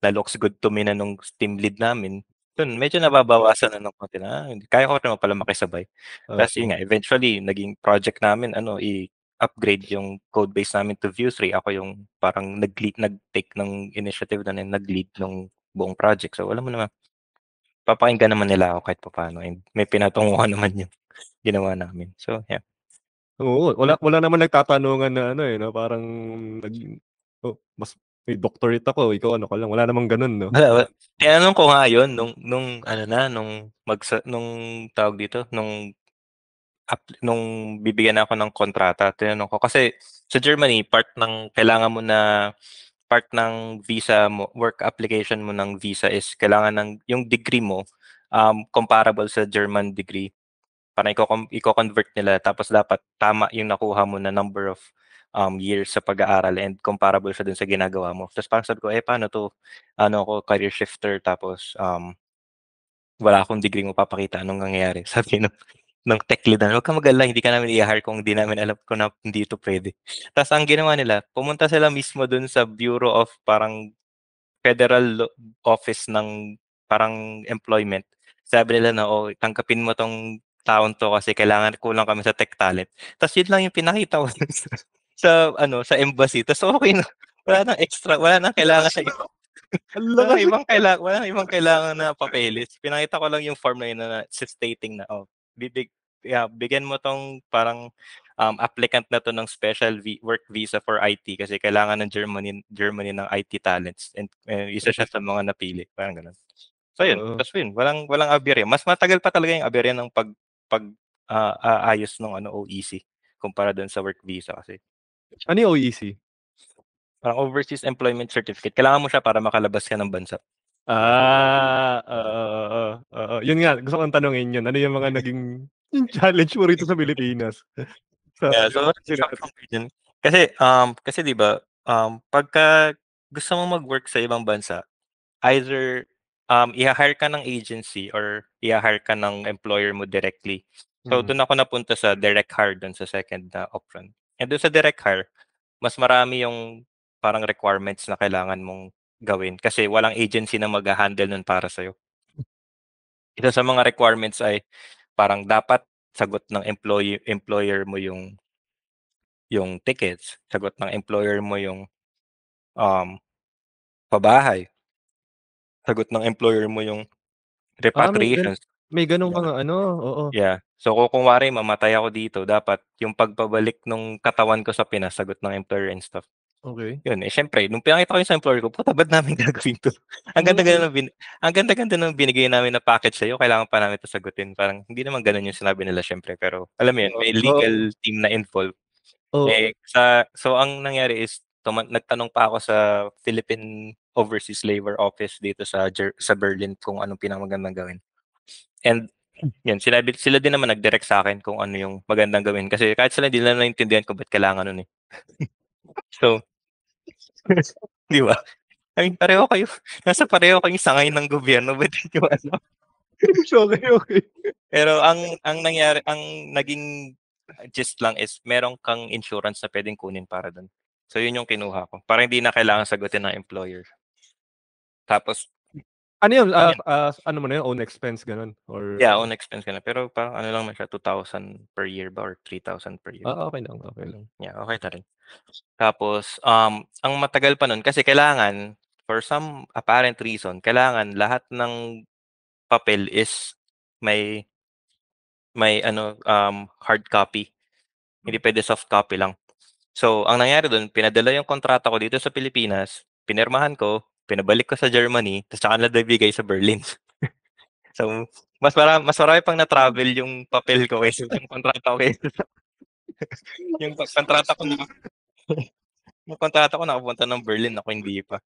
na looks good to me na nung team lead namin, dun, medyo nababawasan na nung konti na, ah, kaya ko na pala makisabay. Okay. Tapos yun nga, eventually, naging project namin, ano, i- upgrade yung code base namin to Vue 3. Ako yung parang nag-lead, nag-take ng initiative na nag-lead ng buong project. So, alam mo naman, papakinggan naman nila ako kahit paano. And may pinatunguhan (laughs) naman yung ginawa namin. So, yeah. Oo, wala, wala naman nagtatanungan na ano eh, no? parang nag, oh, mas may doctorate ako, ikaw ano ka lang. Wala namang ganun, no? wala. Tinanong ko nga yun, nung, nung, ano na, nung, magsa, nung tawag dito, nung nung bibigyan ako ng kontrata, tinanong ko kasi sa Germany part ng kailangan mo na part ng visa mo, work application mo ng visa is kailangan ng yung degree mo um, comparable sa German degree para i-convert nila tapos dapat tama yung nakuha mo na number of um, years sa pag-aaral and comparable sa dun sa ginagawa mo. Tapos parang sabi ko, eh paano to? Ano ako, career shifter tapos um, wala akong degree mo papakita anong nangyayari. (laughs) Sabi nung, ng tech lead na, huwag ka mag hindi ka namin i-hire kung hindi namin alam ko na hindi ito pwede. Tapos ang ginawa nila, pumunta sila mismo dun sa Bureau of parang Federal Office ng parang employment. Sabi nila na, oh, tangkapin mo tong taon to kasi kailangan kulang kami sa tech talent. Tapos yun lang yung pinakita ko sa, sa ano, sa embassy. Tapos okay na. Wala nang extra, wala nang kailangan sa iba. wala nang ibang kailangan, wala nang ibang kailangan na papeles. Pinakita ko lang yung form na yun na, na stating na, oh, bibig yeah, bigyan mo tong parang um, applicant na to ng special v- work visa for IT kasi kailangan ng Germany Germany ng IT talents and uh, isa siya sa mga napili parang ganun. So yun, uh, tapos yun, walang walang aberya. Mas matagal pa talaga yung aberya ng pag pag uh, ah, uh, ayos ng ano OEC kumpara doon sa work visa kasi. Ano yung OEC? Parang overseas employment certificate. Kailangan mo siya para makalabas ka ng bansa. Ah, oo, oo, oo. Yun nga, gusto kong tanungin yun, ano yung mga naging yung challenge mo rito sa Pilipinas? (laughs) Sa Yeah, so yung sinat kasi, um, kasi diba, um, pagka gusto mong mag-work sa ibang bansa, either, um, i hire ka ng agency or i hire ka ng employer mo directly. So Mm. dun ako napunta sa direct hire dun sa second na option. And dun sa direct hire, mas marami yung parang requirements na kailangan mong gawin kasi walang agency na mag-handle nun para sa'yo. Isa sa mga requirements ay parang dapat sagot ng employee employer mo yung yung tickets, sagot ng employer mo yung um pabahay. Sagot ng employer mo yung repatriations. Ah, may, may ganun mga ano, oo. Yeah. So kung kunwari mamatay ako dito, dapat yung pagpabalik ng katawan ko sa Pinas, sagot ng employer and stuff. Okay. Yun, eh, siyempre nung pinakita ko yun sa employer ko, "Puta, ba't namin (laughs) gagawin 'to? Ang ganda-ganda mm. ng bin ang ganda-ganda ng binigay namin na package sa'yo, kailangan pa namin 'to sagutin." Parang hindi naman gano'n yung sinabi nila siyempre, pero alam mo yun, may oo. legal team na involved. Oo. Eh, sa so ang nangyari is tuma nagtanong pa ako sa Philippine Overseas Labor Office dito sa Ger sa Berlin kung anong pinakamagandang gawin. And yun, sinabi sila din naman nag-direct sa'kin kung ano yung magandang gawin kasi kahit sila hindi nila naintindihan ko ba't kailangan nun, eh. (laughs) So (laughs) Di ba? I mean, pareho kayo. Nasa pareho kayong sangay ng gobyerno. Ba't (laughs) yung ano? (laughs) so, okay, okay. Pero ang ang nangyari, ang naging just lang is merong kang insurance na pwedeng kunin para doon. So yun yung kinuha ko. Para hindi na kailangan sagutin ng employer. Tapos ano yun? Uh, uh, ano mo na yun? Own expense, ganun? Or... Yeah, own expense ganun. Pero parang ano lang siya, 2,000 per year ba or 3,000 per year. Ah, okay lang, okay lang. Yeah, okay na rin. Tapos, um, ang matagal pa nun, kasi kailangan, for some apparent reason, kailangan lahat ng papel is may may ano um, hard copy. Hindi mm. pwede soft copy lang. So, ang nangyari doon, pinadala yung kontrata ko dito sa Pilipinas, pinirmahan ko, pinabalik ko sa Germany, tapos saka nabibigay sa Berlin. (laughs) so, mas marami, mas marami pang na-travel yung papel ko kaysa yung kontrata ko kaysa (laughs) yung kontrata ko na (laughs) yung kontrata ko nakapunta ng Berlin ako hindi pa.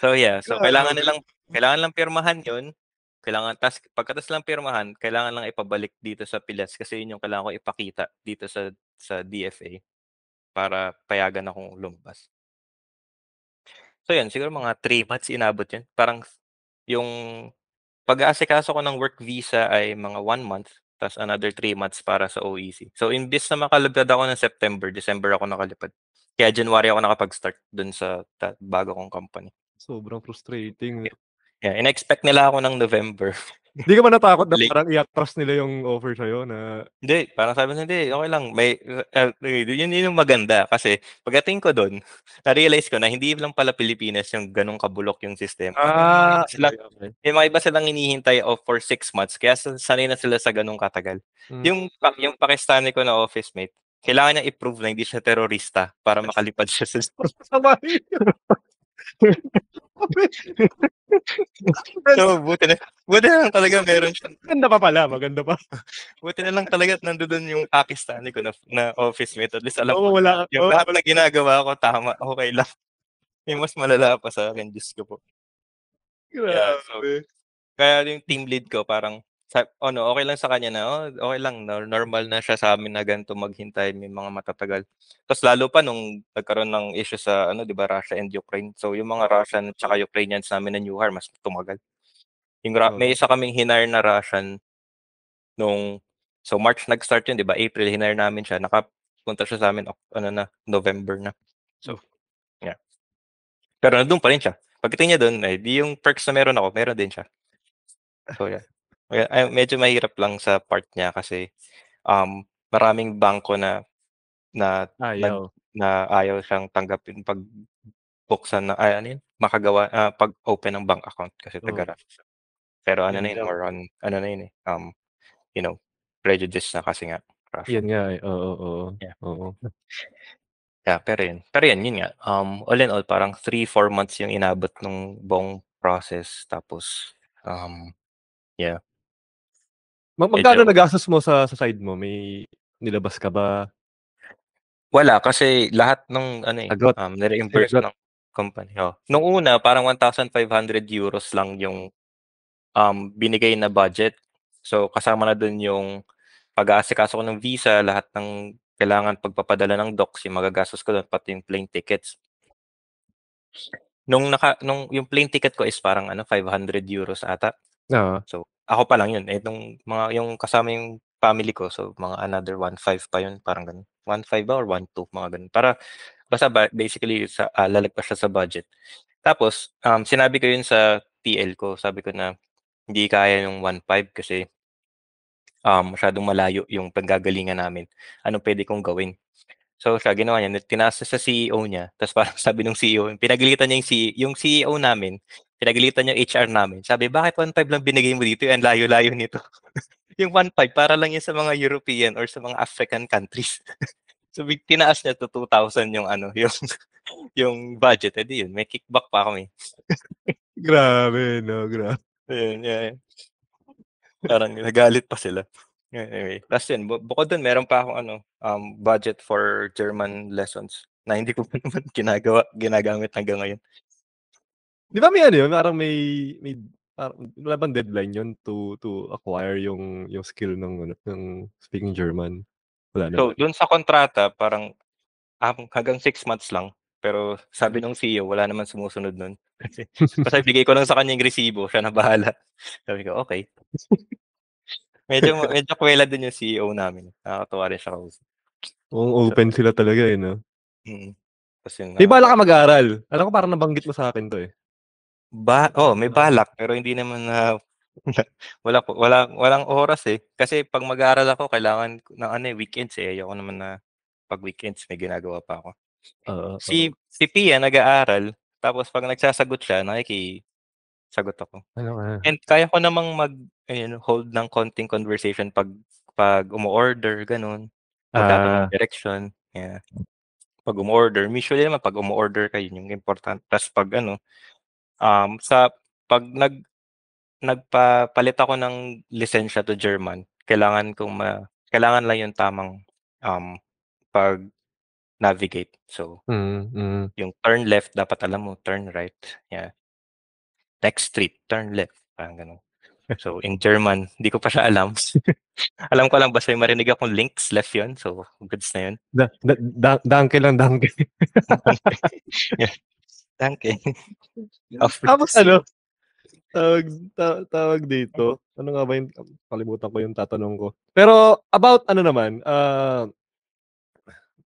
So yeah, so kailangan nilang kailangan lang pirmahan 'yon. Kailangan tas pagkatapos lang pirmahan, kailangan lang ipabalik dito sa Pilas kasi yun yung kailangan ko ipakita dito sa sa DFA para payagan akong lumabas. So yan, siguro mga 3 months inabot yun. Parang yung pag-aasikaso ko ng work visa ay mga 1 month, tapos another 3 months para sa OEC. So imbis na makalipad ako ng September, December ako nakalipad. Kaya January ako nakapag-start dun sa ta- bago kong company. Sobrang frustrating. Yeah. Yeah, in-expect nila ako ng November. Hindi ka man natakot na (laughs) parang i-atras nila yung offer sa'yo na... Hindi, parang sabi nila, hindi, okay lang. May, uh, yun, yun yung maganda kasi pagdating ko doon, na-realize ko na hindi lang pala Pilipinas yung ganong kabulok yung system. Ah, sila, may mga iba silang hinihintay of for six months kaya sanay na sila sa ganong katagal. Hmm. Yung, yung Pakistani ko na office mate, kailangan niya i-prove na hindi siya terorista para makalipad siya sa (laughs) Sabay. (laughs) so, buti na, buti na lang talaga meron siya. Maganda pa pala, maganda pa. buti na lang talaga at nandoon yung Pakistani ko na, na office mate. At least alam oh, ko, yung oh, lahat na ginagawa ko, tama, okay lang. May (laughs) mas malala pa sa akin, Diyos ko po. Grabe. Yeah, so, kaya yung team lead ko, parang sa, ano, okay lang sa kanya na, oh, okay lang, normal na siya sa amin na ganito maghintay, may mga matatagal. Tapos lalo pa nung nagkaroon ng issue sa, ano, di ba, Russia and Ukraine. So, yung mga Russian at saka Ukrainians namin na new hire, mas tumagal. Yung, oh. May isa kaming hinire na Russian nung, so March nag-start yun, di ba, April, hinire namin siya. Nakapunta siya sa amin, ano na, November na. So, hmm. yeah. Pero nandun pa rin siya. Pagdating niya doon, eh, di yung perks na meron ako, meron din siya. So, yeah. Okay. ay medyo mahirap lang sa part niya kasi, um, maraming bangko na na Ayaw. na ayaw siyang tanggapin pag buksan na ay ano yun, makagawa, ah, pag-open ng bank account kasi taga-Russia Pero ano na Yun on ano na yun, eh, um, you know, prejudice na kasi nga Yun Russia. nga, eh, oo, oo, Yeah. oo. Yeah, pero yun pero yun, yun nga, um, all in all parang 3, 4 months yung inabot nung buong process tapos, um, yeah. Mag magkano Medyo- nagastos mo sa sa side mo? May nilabas ka ba? Wala, kasi lahat ng ano eh, Agot. um, nire-reimburse ng company. Oh. Nung una, parang 1,500 euros lang yung um, binigay na budget. So, kasama na dun yung pag-aasikaso ko ng visa, lahat ng kailangan pagpapadala ng docs, yung magagastos ko doon, pati yung plane tickets. Nung, naka, nung yung plane ticket ko is parang ano, 500 euros ata. Oo. So, ako pa lang yun, eh, nung mga yung kasama yung family ko, so mga another 1.5 pa yun, parang ganun. 1.5 ba or 1.2, mga ganun. Para, basta ba, basically, sa, uh, lalagpas siya sa budget. Tapos, um, sinabi ko yun sa TL ko, sabi ko na, hindi kaya yung 1.5 kasi um, masyadong malayo yung paggagalingan namin. Ano pwede kong gawin? So siya ginawa niya, tinasa sa CEO niya. Tapos parang (laughs) sabi ng CEO, pinagalitan niya yung, CEO, yung CEO namin, pinagilitan yung HR namin. Sabi, bakit 1.5 lang binigay mo dito? Ang layo-layo nito. (laughs) yung 1.5, para lang yan sa mga European or sa mga African countries. (laughs) so, big, tinaas niya to 2,000 yung ano, (laughs) yung, yung budget. Eh di yun, may kickback pa kami. grabe, no? Grabe. Yun, yeah. Parang nagalit pa sila. Anyway, last yun, bu- bukod dun, meron pa akong ano, um, budget for German lessons na hindi ko pa naman ginagawa, ginagamit hanggang ngayon. Di ba may ano yun? Parang may, may parang, wala bang deadline yun to, to acquire yung, yung skill ng, ano, ng speaking German? Wala na. So, dun sa kontrata, parang um, hanggang six months lang. Pero sabi hmm. ng CEO, wala naman sumusunod nun. (laughs) Kasi, basta bigay ko lang sa kanya yung resibo, siya na bahala. (laughs) Sabi ko, okay. (laughs) medyo medyo kwela din yung CEO namin. Nakakatuwa rin siya kausap. Oo, open so, sila talaga eh, no? Mm. Tapos yun. Di ba, ka mag aaral Alam ko parang nabanggit mo sa akin to eh. Ba oh may balak pero hindi naman na wala wala walang oras eh. Kasi pag mag-aaral ako kailangan ng ano eh, weekends eh. Ayoko naman na pag weekends may ginagawa pa ako. Oo. Si oo. si Pia nag-aaral tapos pag nagsasagot siya, nakiki sagot ako. Ano ka? Ano? And kaya ko namang mag ayun, hold ng konting conversation pag pag umo-order ganun. Pag uh, direction. Yeah. Pag umo-order, usually naman pag umo-order kayo, yung important. Tapos pag ano, Um, sa pag nag nagpapalit ako ng lisensya to German, kailangan kong ma, kailangan lang yung tamang um, pag navigate. So, mm-hmm. yung turn left dapat alam mo, turn right. Yeah. Next street, turn left. Parang ganun. So, in German, (laughs) hindi ko pa siya alam. (laughs) alam ko lang basta yung marinig akong links, left yun. So, goods na yun. Da, da, da, danke lang, danke. (laughs) yeah. Tanke. (laughs) Tapos, ano? Tawag, ta- tawag dito. Ano nga ba yung, kalimutan ko yung tatanong ko. Pero, about ano naman, uh,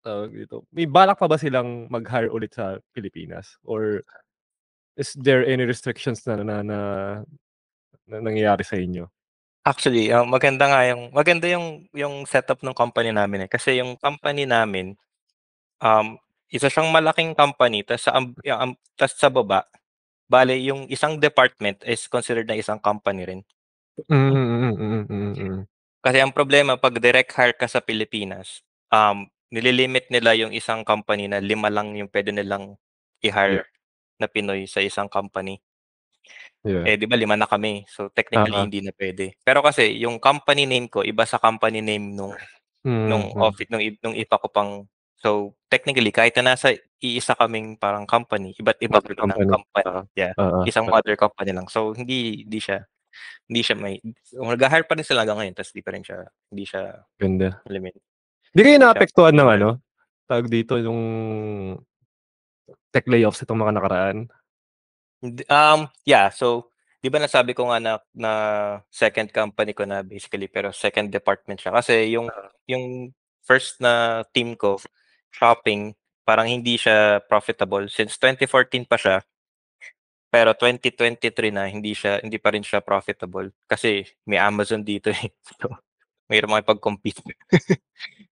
tawag dito, may balak pa ba silang mag-hire ulit sa Pilipinas? Or, is there any restrictions na, na, na, na nangyayari sa inyo? Actually, uh, maganda nga yung maganda yung yung setup ng company namin eh kasi yung company namin um isa siyang malaking company tas sa um, um, tas sa baba bale yung isang department is considered na isang company rin. Mm-hmm. Kasi ang problema pag direct hire ka sa Pilipinas, um nililimit nila yung isang company na lima lang yung pwede nilang i-hire yeah. na Pinoy sa isang company. Yeah. Eh di ba lima na kami. So technically uh-huh. hindi na pwede. Pero kasi yung company name ko iba sa company name nung mm-hmm. nung office nung nung ipa ko pang So, technically, kahit na nasa iisa kaming parang company, iba't iba other company. ng company. Uh, yeah. Uh, Isang mother company lang. So, hindi hindi siya hindi siya may nag-hire pa rin sila hanggang ngayon tapos hindi pa rin siya hindi siya ganda limit. Hindi kayo naapektuhan ng ano? Tag dito yung tech layoffs itong mga nakaraan. Um, yeah, so di ba nasabi ko nga na, na second company ko na basically pero second department siya kasi yung yung first na team ko shopping, parang hindi siya profitable since 2014 pa siya. Pero 2023 na hindi siya hindi pa rin siya profitable kasi may Amazon dito eh. (laughs) So, mayroon makipag-compete. (laughs)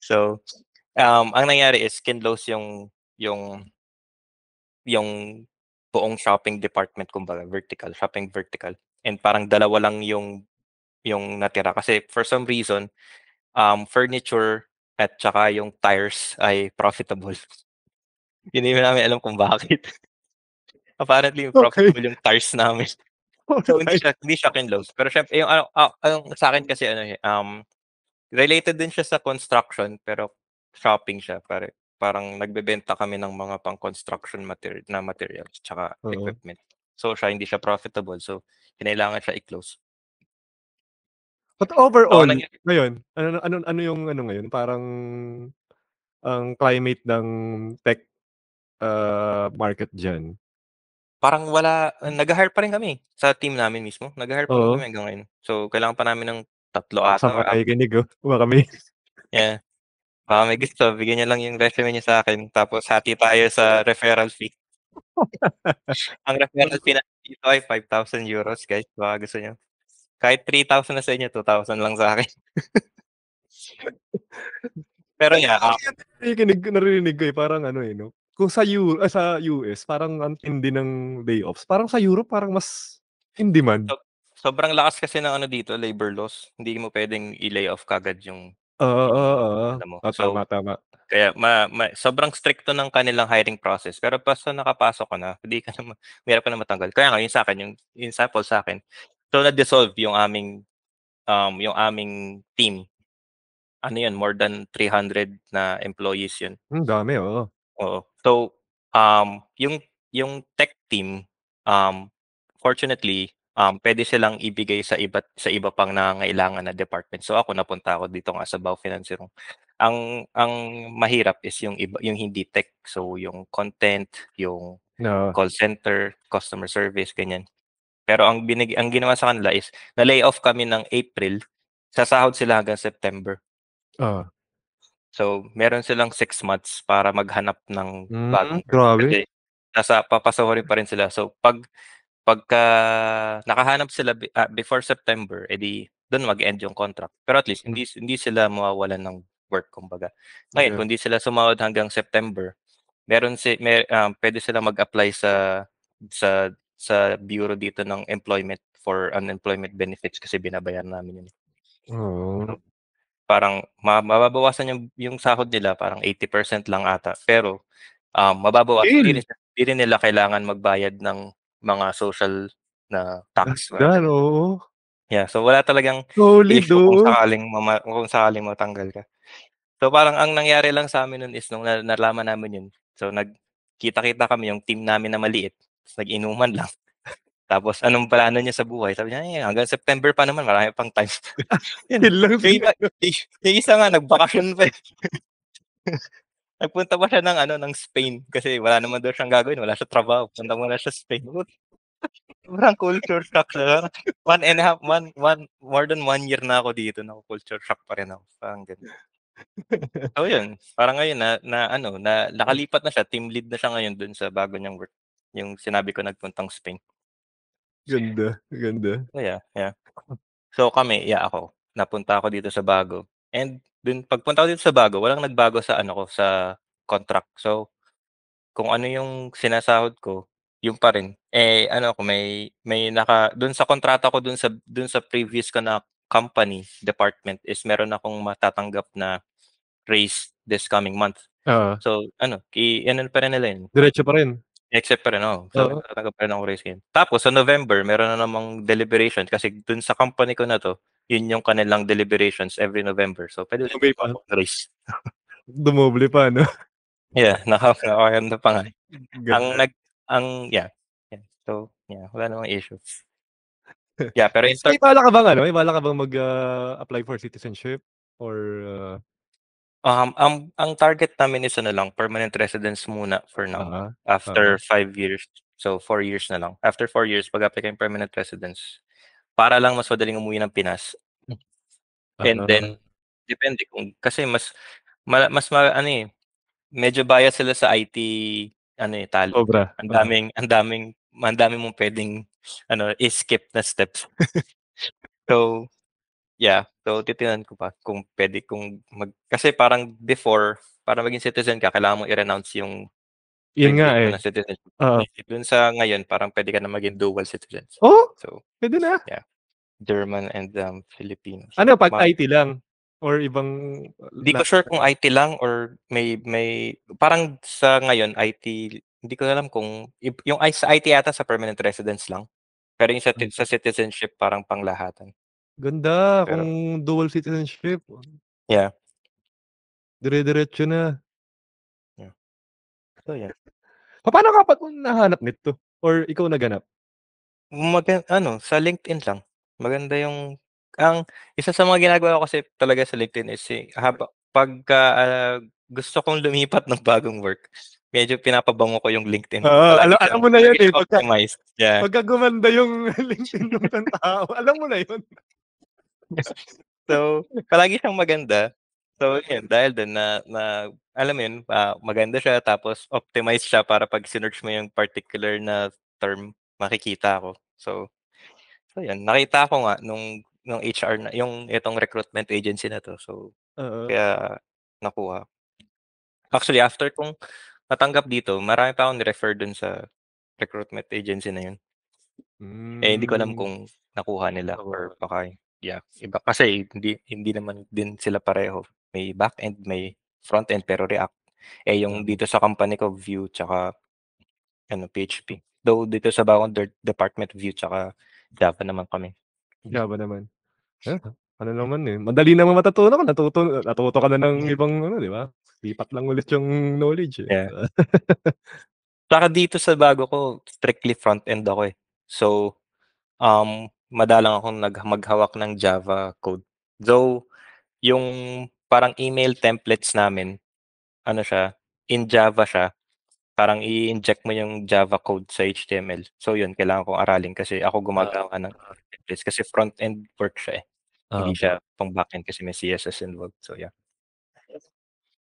so, um, ang nangyari is Kinlose yung yung yung buong shopping department kumbaga vertical shopping vertical and parang dalawa lang yung yung natira kasi for some reason um furniture at saka yung tires ay profitable. Hindi (laughs) hindi namin alam kung bakit. (laughs) Apparently, profitable okay. yung tires namin. (laughs) so, hindi siya, hindi siya kinlose. Pero syempre, yung, ano, ah, ang sa akin kasi, ano, eh, um, related din siya sa construction, pero shopping siya. Pare. Parang nagbebenta kami ng mga pang-construction material, na materials, tsaka uh-huh. equipment. So, siya, hindi siya profitable. So, kinailangan siya i-close. But overall, Oo, ngayon, ano ano ano yung ano ngayon, parang ang climate ng tech, ah, market diyan? Parang wala nagha-hire pa rin kami sa team namin mismo, nagha-hire pa rin kami hanggang ngayon. So, kailangan pa namin ng tatlo Baka ata or up. makikinig, oh, baka may (laughs) Yeah. Baka may gusto, bigyan niya lang yung resume niya sa akin tapos hati tayo sa referral fee. (laughs) Ang referral fee namin dito ay euros, guys, baka gusto niyo. Kahit 3,000 na sa inyo, 2,000 lang sa akin. (laughs) Pero yeah. Ah, uh, naririnig, naririnig ko eh, parang ano eh, no? Kung sa, U, uh, sa US, parang ang tindi ng layoffs. Parang sa Europe, parang mas in demand. So, sobrang lakas kasi ng ano dito, labor laws. Hindi mo pwedeng i-layoff kagad yung... Oo, oo, oo. Ah, tama, tama. Kaya ma, ma, sobrang stricto ng kanilang hiring process. Pero basta nakapasok ka na, hindi ka na, mayroon ka na matanggal. Kaya nga, yun sa akin, yung, yung sample sa akin, So na-dissolve yung aming um yung aming team. Ano yun, more than 300 na employees yun. Ang hmm, dami, oo. Oo. So um yung yung tech team um fortunately um pwede silang ibigay sa iba sa iba pang nangangailangan na department. So ako napunta ako dito nga sa Bao Financierong. Ang ang mahirap is yung iba yung hindi tech. So yung content, yung no. call center, customer service ganyan. Pero ang binig ang ginawa sa kanila is na lay off kami ng April, sasahod sila hanggang September. Uh. So, meron silang six months para maghanap ng mm, bagong. Grabe. Kasi nasa papasahorin pa rin sila. So, pag pagka nakahanap sila uh, before September, edi doon mag-end yung contract. Pero at least hindi hindi sila mawawalan ng work kumbaga. Ngayon, okay. kung hindi sila sumahod hanggang September, meron si mer, um, ah, pwede sila mag-apply sa sa sa bureau dito ng employment for unemployment benefits kasi binabayaran namin yun. Mm. Parang mababawasan yung, yung sahod nila, parang 80% lang ata. Pero um, mababawasan. din hey. rin nila kailangan magbayad ng mga social na tax. That's oo. Yeah, so wala talagang Holy issue do. kung sakaling, mama, kung sakaling matanggal ka. So parang ang nangyari lang sa amin nun is nung nalaman namin yun, so nagkita-kita kami yung team namin na maliit, like inuman lang. (laughs) Tapos anong plano niya sa buhay? Sabi niya, eh, hanggang September pa naman, marami pang time. (laughs) Yan lang. Yung, iba, yung isa nga, nagbakasyon pa. Eh. (laughs) Nagpunta pa siya ng, ano, ng Spain kasi wala naman daw siyang gagawin. Wala siya trabaho. Punta muna siya Spain. Parang culture shock na. Ano. One and a half, one, one, more than one year na ako dito. na culture shock pa rin ako. Parang ganun. so yun, parang ngayon na, na ano, na nakalipat na siya, team lead na siya ngayon dun sa bago niyang work. Yung sinabi ko nagpuntang Spain. Ganda, ganda. So, yeah, yeah. So kami, yeah ako, napunta ako dito sa Bago. And dun pagpunta ko dito sa Bago, walang nagbago sa ano ko sa contract. So kung ano yung sinasahod ko, yung pa rin. Eh ano ko may may naka dun sa kontrata ko dun sa dun sa previous ko na company department is meron akong matatanggap na raise this coming month. Uh, so ano, i ano pa rin nila yun. Diretso pa rin. Except pa rin, oh. So, Oo. tatanggap pa rin ako raise Tapos, sa November, meron na namang deliberation kasi dun sa company ko na to, yun yung kanilang deliberations every November. So, pwede ulit Dumoble pa. ako raise. (laughs) Dumoble pa, no? yeah, naka nakakayanda pa nga. Ang nag, ang, yeah. yeah. So, yeah, wala namang issues. (laughs) Yeah, pero in terms... May ka bang, ano? May bala ka bang mag-apply ah, uh, for citizenship? Or, uh, Um, ang ang target namin is ano lang, permanent residence muna for now. Uh-huh. After uh-huh. five years, so four years na lang. After four years, pag-apply kayong permanent residence, para lang mas madaling umuwi ng Pinas. Uh-huh. And then, ah. depende kung, kasi mas, ma, mas, ma, ano eh, medyo bias sila sa IT, ano eh, talent. Obra. Ang daming, uh-huh. ang daming, ang daming mong pwedeng, ano, skip na steps. (laughs) so, yeah, so titingnan ko pa kung pwede kung mag kasi parang before para maging citizen ka kailangan mo i-renounce yung yun nga eh. Citizenship. Uh, Dun sa ngayon, parang pwede ka na maging dual citizen. Oh, so, pwede na. Yeah. German and um, Filipino. Ano, pag Ma- IT lang? Or ibang... Hindi ko sure kung IT lang or may... may parang sa ngayon, IT... Hindi ko alam kung... Yung sa IT ata sa permanent residence lang. Pero yung sa, mm-hmm. sa citizenship, parang panglahatan. Ganda Pero kung dual citizenship. Yeah. Dire-diretso na. Yeah. So, yeah. Paano ka pa kung nahanap nito? Or ikaw naganap? Mag ano, sa LinkedIn lang. Maganda yung ang isa sa mga ginagawa ko kasi talaga sa LinkedIn is si eh, haba, pag uh, ah, gusto kong lumipat ng bagong work, medyo pinapabango ko yung LinkedIn. Uh, ah, alam, alam mo na yun eh. Pagka, yeah. pagka gumanda yung (laughs) LinkedIn ng tao, alam mo na yun. (laughs) so, palagi siyang maganda. So, yun, dahil din na, na alam mo yun, uh, maganda siya, tapos optimized siya para pag sinerch mo yung particular na term, makikita ako. So, so yun, nakita ko nga nung, nung HR, na, yung itong recruitment agency na to. So, uh-huh. kaya nakuha. Actually, after kong natanggap dito, marami pa akong refer dun sa recruitment agency na yun. Mm. Eh, hindi ko alam hmm. kung nakuha nila or baka yeah, iba kasi hindi hindi naman din sila pareho. May back end, may front end pero React. Eh yung mm. dito sa company ko Vue tsaka ano PHP. Though dito sa bagong department Vue tsaka Java naman kami. Mm. Java naman. Eh, ano naman eh. Madali naman matutunan ka. Natuto, natuto ka na ng mm. ibang ano, di ba? Lipat lang ulit yung knowledge eh. Yeah. (laughs) Saka dito sa bago ko, strictly front-end ako eh. So, um, madalang akong nag maghawak ng Java code. Though, yung parang email templates namin, ano siya, in Java siya, parang i-inject mo yung Java code sa HTML. So yun, kailangan kong aralin kasi ako gumagawa ng ah. templates kasi front-end work siya eh. Uh-huh. Hindi siya pang back-end kasi may CSS involved. So yeah.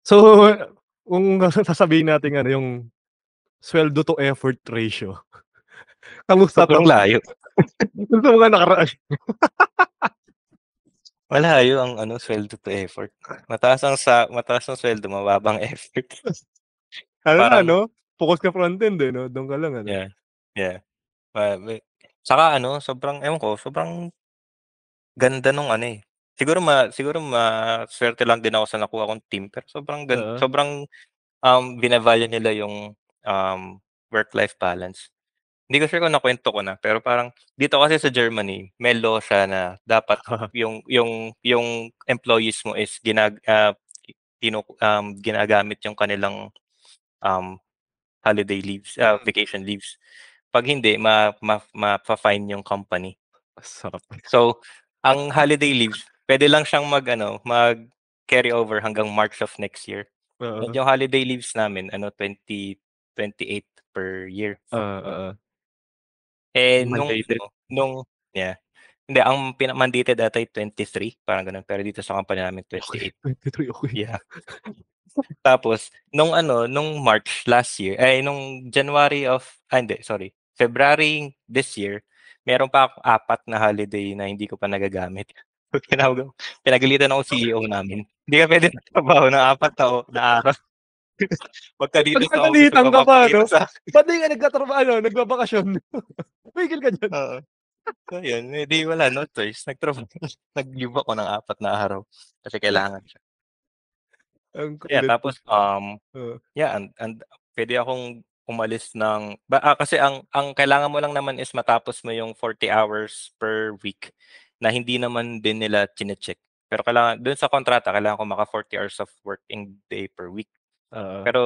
So, kung sasabihin natin ano yung sweldo to effort ratio, (laughs) kamusta so, to? layo. Ito sa mga nakaraan. (laughs) Wala yun ang ano, sweldo to effort. Mataas ang sa mataas ang sweldo, mababang (laughs) effort. ano Parang, no? Focus ka front end eh, no? Doon ka lang ano. Yeah. Yeah. Uh, saka ano, sobrang ewan ko, sobrang ganda nung ano eh. Siguro ma siguro ma swerte lang din ako sa nakuha kong team pero sobrang gan- uh-huh. sobrang um binavalue nila yung um work life balance hindi ko sure kung nakwento ko na, pero parang dito kasi sa Germany, may law siya na dapat (laughs) yung yung yung employees mo is ginag uh, ah, tino, um, ginagamit yung kanilang um, holiday leaves, uh, vacation leaves. Pag hindi, ma, ma, ma-fine yung company. So, ang holiday leaves, pwede lang siyang mag ano, mag carry over hanggang March of next year. Uh-huh. And yung holiday leaves namin, ano, 20, 28 per year. Uh, uh, uh. Eh, nung, mandated. nung, yeah. Hindi, ang pin- data ay 23, parang ganun. Pero dito sa company namin, 28. Okay, 23, okay. Yeah. Tapos, nung ano, nung March last year, ay, nung January of, ah, hindi, sorry, February this year, meron pa akong apat na holiday na hindi ko pa nagagamit. (laughs) Tinawag ako, pinagalitan ako CEO namin. Hindi ka pwede nagtrabaho ng apat na, na araw. Magkadito sa office. ka pa, no? Sa... Ba't di ka nagkatrabaho, ano, nagbabakasyon? (laughs) Pigil ka dyan. Oo. So, yun. Hindi, eh, wala. No choice. Nag-trabaho. (laughs) Nag-give ako ng apat na araw. Kasi kailangan siya. Ang yeah, tapos, um, uh. yeah, and, and pwede akong umalis ng ba, ah, kasi ang ang kailangan mo lang naman is matapos mo yung 40 hours per week na hindi naman din nila chine-check. Pero kailangan doon sa kontrata kailangan ko maka 40 hours of working day per week. Oo. Pero,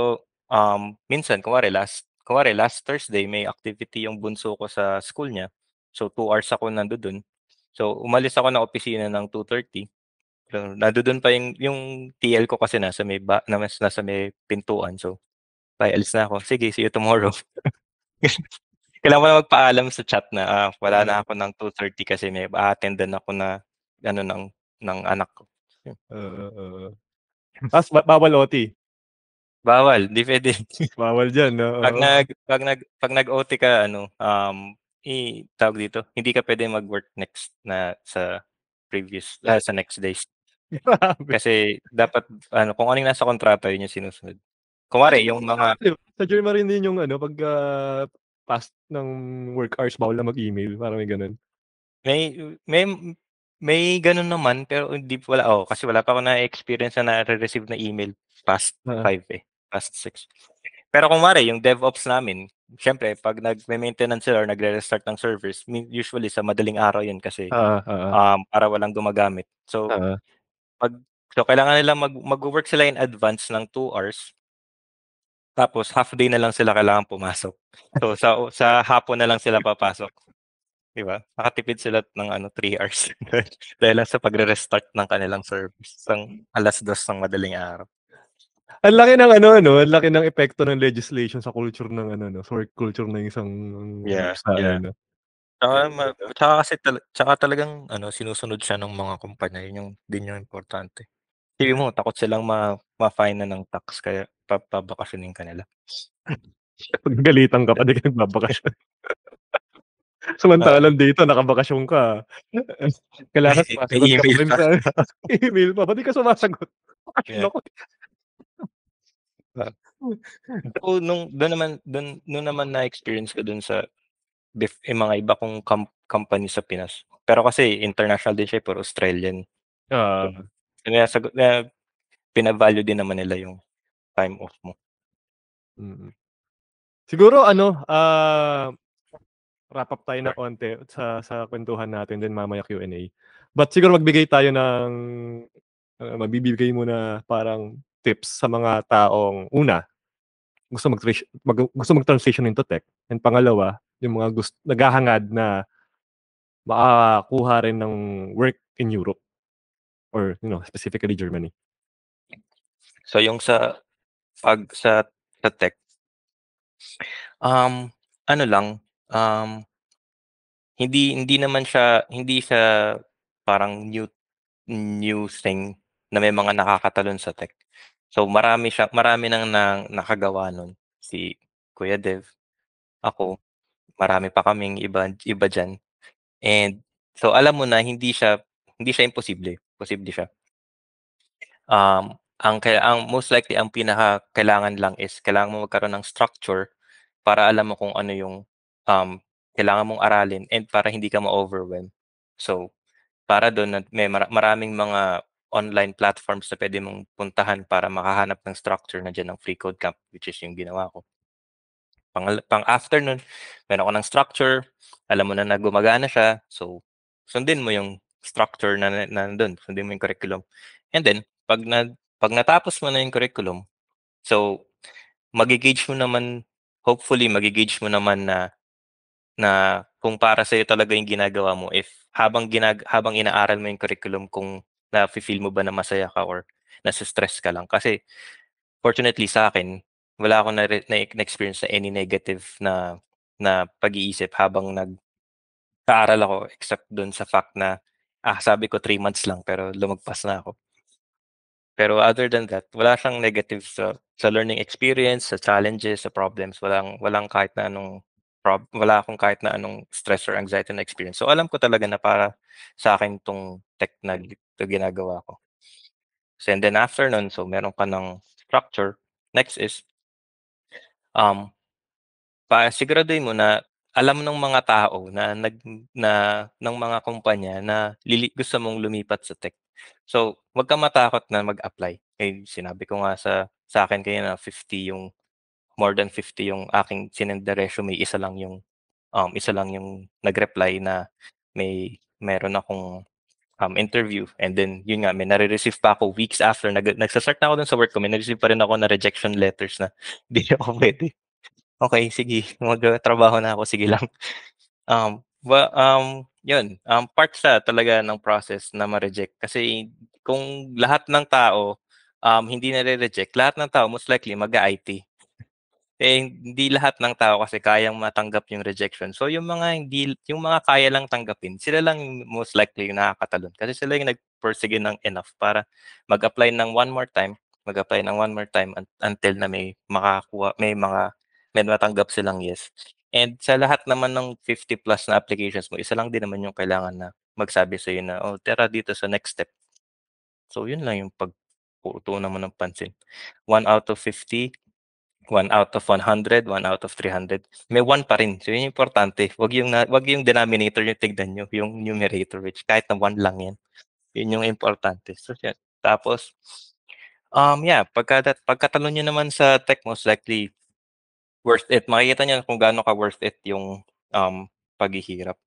um, minsan kunwari last kunwari last Thursday may activity yung bunso ko sa school niya. So 2 hours ako nandoon. So umalis ako ng opisina ng 2:30. So nandoon pa yung yung TL ko kasi nasa may ba nasa may pintuan. So, bye alis na ako. Sige, see you tomorrow. (laughs) Kailangan ko na magpaalam sa chat na, ah, wala na mm. ako ng 2:30 kasi may attendan ako na ano ng ng anak ko. Yun. Oo, oo. Tapos ba bawal OT? Bawal, hindi pwede. (laughs) Bawal diyan, no? Pag nag pag nag pag nag-OT ka ano, um i tawag dito, hindi ka pwede mag-work next na sa previous uh, sa next days. Kasi dapat ano kung anong nasa kontrata yun yung sinusunod. Kumare yung mga sa Germany rin din yung ano pag uh, past ng work hours bawal na mag-email, parang may ganun. May may may ganun naman pero hindi wala oh kasi wala pa ako na experience na na-receive na email past 5 uh-huh. Ah. eh past 6. Pero kung mare, yung DevOps namin, syempre, pag nag-maintenance sila or nagre-restart ng servers, usually sa madaling araw yun kasi uh, uh, um, para walang gumagamit. So, uh, pag, so kailangan nila mag, mag-work sila in advance ng 2 hours. Tapos, half day na lang sila kailangan pumasok. So, sa, sa hapon na lang sila papasok. Di ba? Nakatipid sila ng ano, 3 hours. (laughs) Dahil sa pagre-restart ng kanilang service ng alas dos ng madaling araw. Ang laki ng ano no, ang laki ng epekto ng legislation sa culture ng ano no, sa work culture ng isang yeah, sa, ano, yeah. Ano, Tsaka, ma- diba? tsaka kasi tal- tsaka talagang ano, sinusunod siya ng mga kumpanya. Yun yung din yung importante. Sabi mo, takot silang ma- ma-fine na ng tax kaya papabakasyonin ka nila. (laughs) Paggalitan ka pa, di ka nagbabakasyon. (laughs) Samantalang ah. dito, nakabakasyon ka. (laughs) Kailangan sumasagot ka. Email pa. email Ba't di ka sumasagot? Yeah. Ah. So, (laughs) nung dun naman dun nung naman na-experience ko doon sa bef yung mga iba kong com company sa Pinas. Pero kasi international din siya, eh, puro Australian. Oo. Sinasagot na pina-value din naman nila yung time off mo. Mm. Siguro ano, uh, wrap up tayo na onte sa sa kwentuhan natin then mamaya Q&A. But siguro magbigay tayo ng ano, mabibigay mo na parang tips sa mga taong una, gusto mag, mag gusto mag-transition into tech. And pangalawa, yung mga gusto naghahangad na makakuha rin ng work in Europe or you know, specifically Germany. So yung sa pag sa sa tech um ano lang um hindi hindi naman siya hindi sa parang new new thing na may mga nakakatalon sa tech. So marami siya marami nang, nang nakagawa nun si Kuya Dev, ako, marami pa kaming iba iba diyan. And so alam mo na hindi siya hindi siya imposible, posible siya. Um ang ang most likely ang pinaka kailangan lang is kailangan mo magkaroon ng structure para alam mo kung ano yung um kailangan mong aralin and para hindi ka ma-overwhelm. So para doon may maraming mga online platforms na pwede mong puntahan para makahanap ng structure na dyan ng free code camp, which is yung ginawa ko. Pang, pang after meron ko ng structure, alam mo na na gumagana siya, so sundin mo yung structure na, na nandun, sundin mo yung curriculum. And then, pag, na, pag natapos mo na yung curriculum, so magigage mo naman, hopefully magigage mo naman na na kung para sa iyo talaga yung ginagawa mo if habang ginag habang inaaral mo yung curriculum kung nafe-feel mo ba na masaya ka or nasa-stress ka lang? Kasi fortunately sa akin, wala akong na, na-experience na any negative na na pag-iisip habang nag aaral ako except doon sa fact na ah, sabi ko 3 months lang pero lumagpas na ako. Pero other than that, wala siyang negative sa, sa learning experience, sa challenges, sa problems. Walang, walang kahit na anong prob, wala akong kahit na anong stress or anxiety na experience. So alam ko talaga na para sa akin tong tech na So ginagawa ko. So, and then after nun, so meron ka ng structure. Next is, um, pa, siguraduhin mo na alam ng mga tao na nag na ng mga kumpanya na lili, gusto mong lumipat sa tech. So, wag ka matakot na mag-apply. Eh, sinabi ko nga sa sa akin kaya na 50 yung more than 50 yung aking sinend na resume, isa lang yung um isa lang yung nagreply na may meron akong um, interview. And then, yun nga, may nare-receive pa ako weeks after. Nag nagsasart na ako dun sa work ko, may nare-receive pa rin ako na rejection letters na (laughs) hindi ako pwede. Okay, sige, Mag-trabaho na ako, sige lang. (laughs) Um, well, um, yun, um, part sa talaga ng process na ma-reject. Kasi kung lahat ng tao um, hindi nare-reject, lahat ng tao most likely mag-IT eh hindi lahat ng tao kasi kayang matanggap yung rejection. So yung mga hindi yung mga kaya lang tanggapin, sila lang most likely yung nakakatalon kasi sila yung nagpursige ng enough para mag-apply ng one more time, mag-apply ng one more time until na may makakuha, may mga may matanggap silang yes. And sa lahat naman ng 50 plus na applications mo, isa lang din naman yung kailangan na magsabi sa iyo na, oh, tara dito sa next step. So, yun lang yung pagputuunan naman ng pansin. 1 out of 50, 1 out of 100, 1 out of 300. May 1 pa rin. So yun yung importante. Wag yung wag yung denominator yung tignan nyo, yung numerator which kahit na 1 lang yan. Yun yung importante. So yan. Tapos um yeah, pagka pagkatalo niyo naman sa tech most likely worth it. Makikita niyo kung gaano ka worth it yung um paghihirap.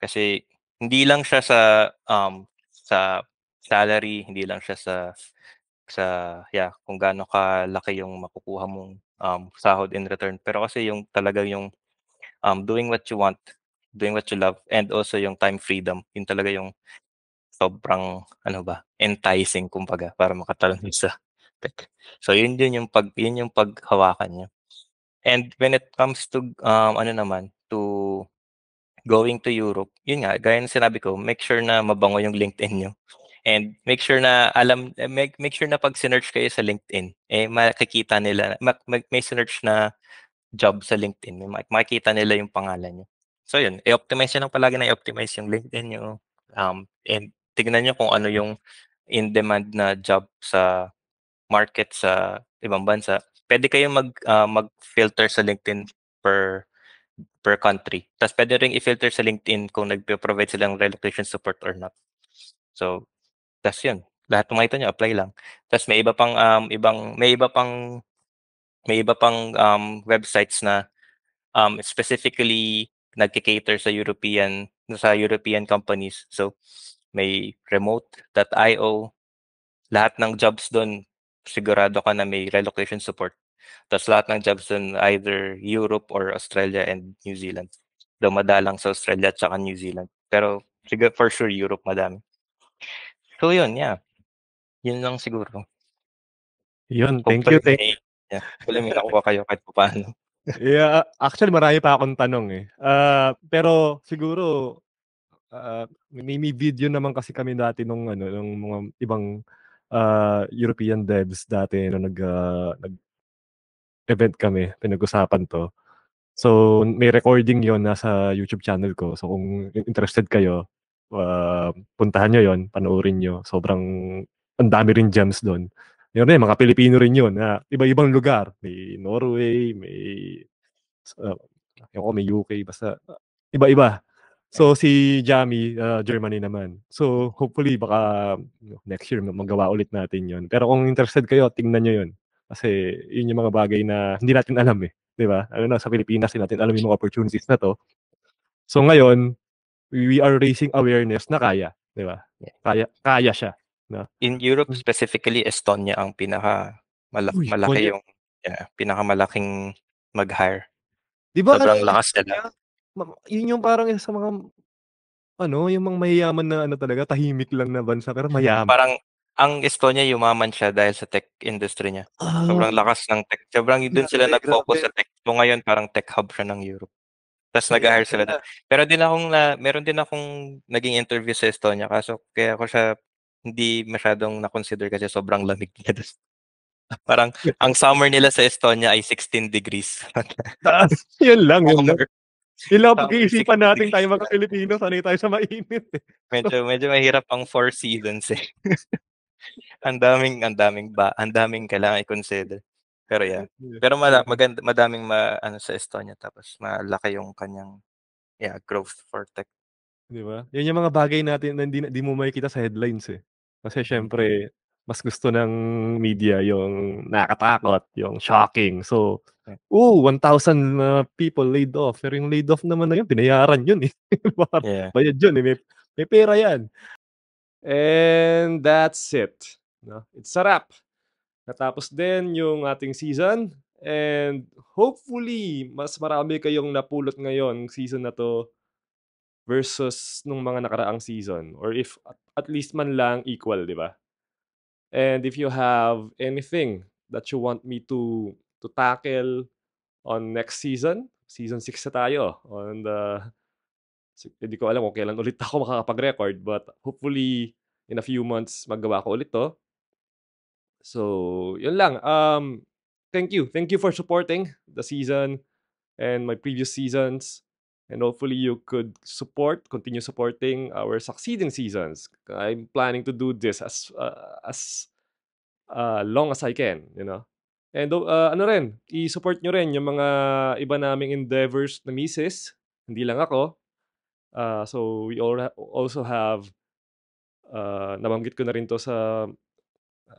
Kasi hindi lang siya sa um sa salary, hindi lang siya sa sa yeah, kung gaano kalaki yung makukuha mong um, sahod in return. Pero kasi yung talaga yung um, doing what you want, doing what you love, and also yung time freedom, yun talaga yung sobrang ano ba, enticing kumbaga para makatalon (laughs) sa tech. So yun yun yung pag yun yung paghawakan niya. And when it comes to um, ano naman to going to Europe, yun nga, gaya ng sinabi ko, make sure na mabango yung (laughs) LinkedIn nyo and make sure na alam eh, make, make sure na pag sinearch kayo sa LinkedIn eh makikita nila mag, mag, may search na job sa LinkedIn may makikita nila yung pangalan niyo so yun i-optimize niyo lang palagi na i-optimize yung LinkedIn niyo um and tignan niyo kung ano yung in demand na job sa market sa ibang bansa pwede kayong mag uh, mag-filter sa LinkedIn per per country. Tapos pwede rin i-filter sa LinkedIn kung nagpo-provide silang relocation support or not. So, tapos yun, lahat ng makita nyo, apply lang. Tapos may iba pang, um, ibang, may iba pang, may iba pang um, websites na um, specifically nagkikater sa European, sa European companies. So, may remote.io, lahat ng jobs doon, sigurado ka na may relocation support. Tapos lahat ng jobs doon, either Europe or Australia and New Zealand. Daw madalang sa Australia at saka New Zealand. Pero siguro for sure Europe madami. So yun, yeah. Yun lang siguro. Yun, thank you. Thank you. Yeah, hopefully may nakuha kayo kahit paano. (laughs) yeah, actually marami pa akong tanong eh. Uh, pero siguro uh, may, may video naman kasi kami dati nung ano nung mga ibang uh, European devs dati no nag uh, nag event kami, pinag-usapan to. So may recording 'yon nasa YouTube channel ko. So kung interested kayo, uh, puntahan nyo yon panoorin nyo. Sobrang, ang dami rin gems doon. Yun rin, mga Pilipino rin yun. Na ah, iba-ibang lugar. May Norway, may, uh, ah, yung may UK, basta uh, iba-iba. So si Jami, uh, Germany naman. So hopefully baka next year magawa ulit natin yon. Pero kung interested kayo, tingnan nyo yon. Kasi yun yung mga bagay na hindi natin alam eh. Di ba? Ano na, sa Pilipinas, hindi natin alam yung mga opportunities na to. So ngayon, we are raising awareness na kaya, 'di ba? Kaya kaya siya, no? In Europe hmm. specifically Estonia ang pinaka malak- Uy, malaki yung yeah, pinakamalaking mag-hire. 'Di ba? Sobrang ano, lakas nila. Yun yung parang isa sa mga ano, yung mga mayayaman na ano talaga, tahimik lang na bansa pero mm. mayaman. Parang ang Estonia yumaman siya dahil sa tech industry niya. Uh, sobrang lakas ng tech. Sobrang doon sila nag-focus sa tech. So ngayon parang tech hub siya ng Europe. Tapos nag-hire sila. Na. Pero din akong na, meron din akong naging interview sa Estonia kaso kaya ako siya hindi masyadong na-consider kasi sobrang lamig (laughs) niya Parang ang summer nila sa Estonia ay 16 degrees. (laughs) Yan lang, yun lang. Ila pag-iisipan natin tayo mga Pilipino, sanay tayo sa mainit. Eh. medyo medyo mahirap ang four seasons eh. (laughs) ang daming ang daming ba, ang daming kailangan i-consider. Pero yeah. Mm. Pero mala, maganda, madaming ma, ano sa Estonia tapos malaki yung kanyang yeah, growth for tech. Di ba? Yun yung mga bagay natin na hindi, hindi mo makikita sa headlines eh. Kasi mm. syempre, mas gusto ng media yung nakatakot, yung shocking. So, oh, 1,000 uh, people laid off. Pero yung laid off naman na yun, binayaran yun eh. (laughs) yeah. Bayad yun eh. May, may pera yan. And that's it. No? It's a wrap. Natapos din yung ating season and hopefully mas marami kayong napulot ngayon season na to versus nung mga nakaraang season or if at least man lang equal, di ba? And if you have anything that you want me to to tackle on next season, season 6 na tayo on the uh, hindi ko alam kung kailan ulit ako makakapag-record but hopefully in a few months maggawa ko ulit to So, yun lang. Um, thank you. Thank you for supporting the season and my previous seasons. And hopefully you could support, continue supporting our succeeding seasons. I'm planning to do this as uh, as uh, long as I can, you know. And uh, ano rin, i-support nyo rin yung mga iba naming endeavors na misis. Hindi lang ako. Uh, so we all also have, uh, nabanggit ko na rin to sa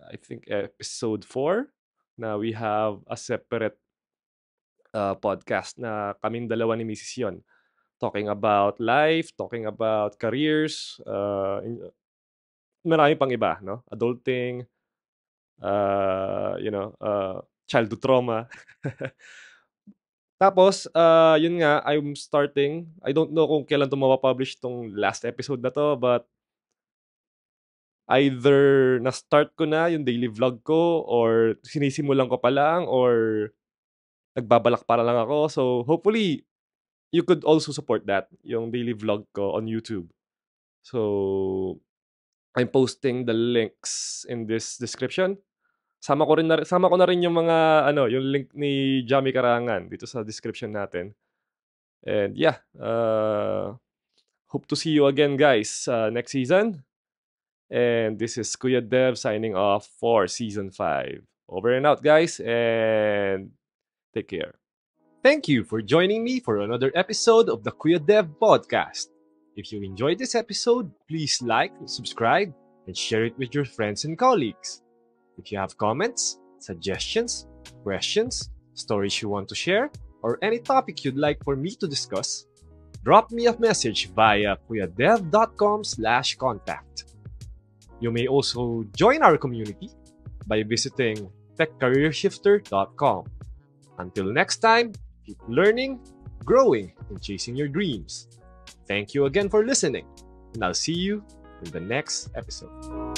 I think episode 4 na we have a separate uh, podcast na kaming dalawa ni Mrs. Yon talking about life, talking about careers, uh, in, marami pang iba, no? Adulting, uh, you know, uh, childhood trauma. (laughs) Tapos, uh, yun nga, I'm starting. I don't know kung kailan to mapapublish tong last episode na to, but either na-start ko na yung daily vlog ko or sinisimulan ko pa lang or nagbabalak para lang ako. So, hopefully, you could also support that, yung daily vlog ko on YouTube. So, I'm posting the links in this description. Sama ko rin na, sama ko na rin yung mga ano, yung link ni Jami Karangan dito sa description natin. And yeah, uh, hope to see you again guys uh, next season. And this is Kuya Dev signing off for season 5. Over and out, guys, and take care. Thank you for joining me for another episode of the Kuya Dev podcast. If you enjoyed this episode, please like, subscribe, and share it with your friends and colleagues. If you have comments, suggestions, questions, stories you want to share, or any topic you'd like for me to discuss, drop me a message via kuyadev.com slash contact. You may also join our community by visiting techcareershifter.com. Until next time, keep learning, growing, and chasing your dreams. Thank you again for listening, and I'll see you in the next episode.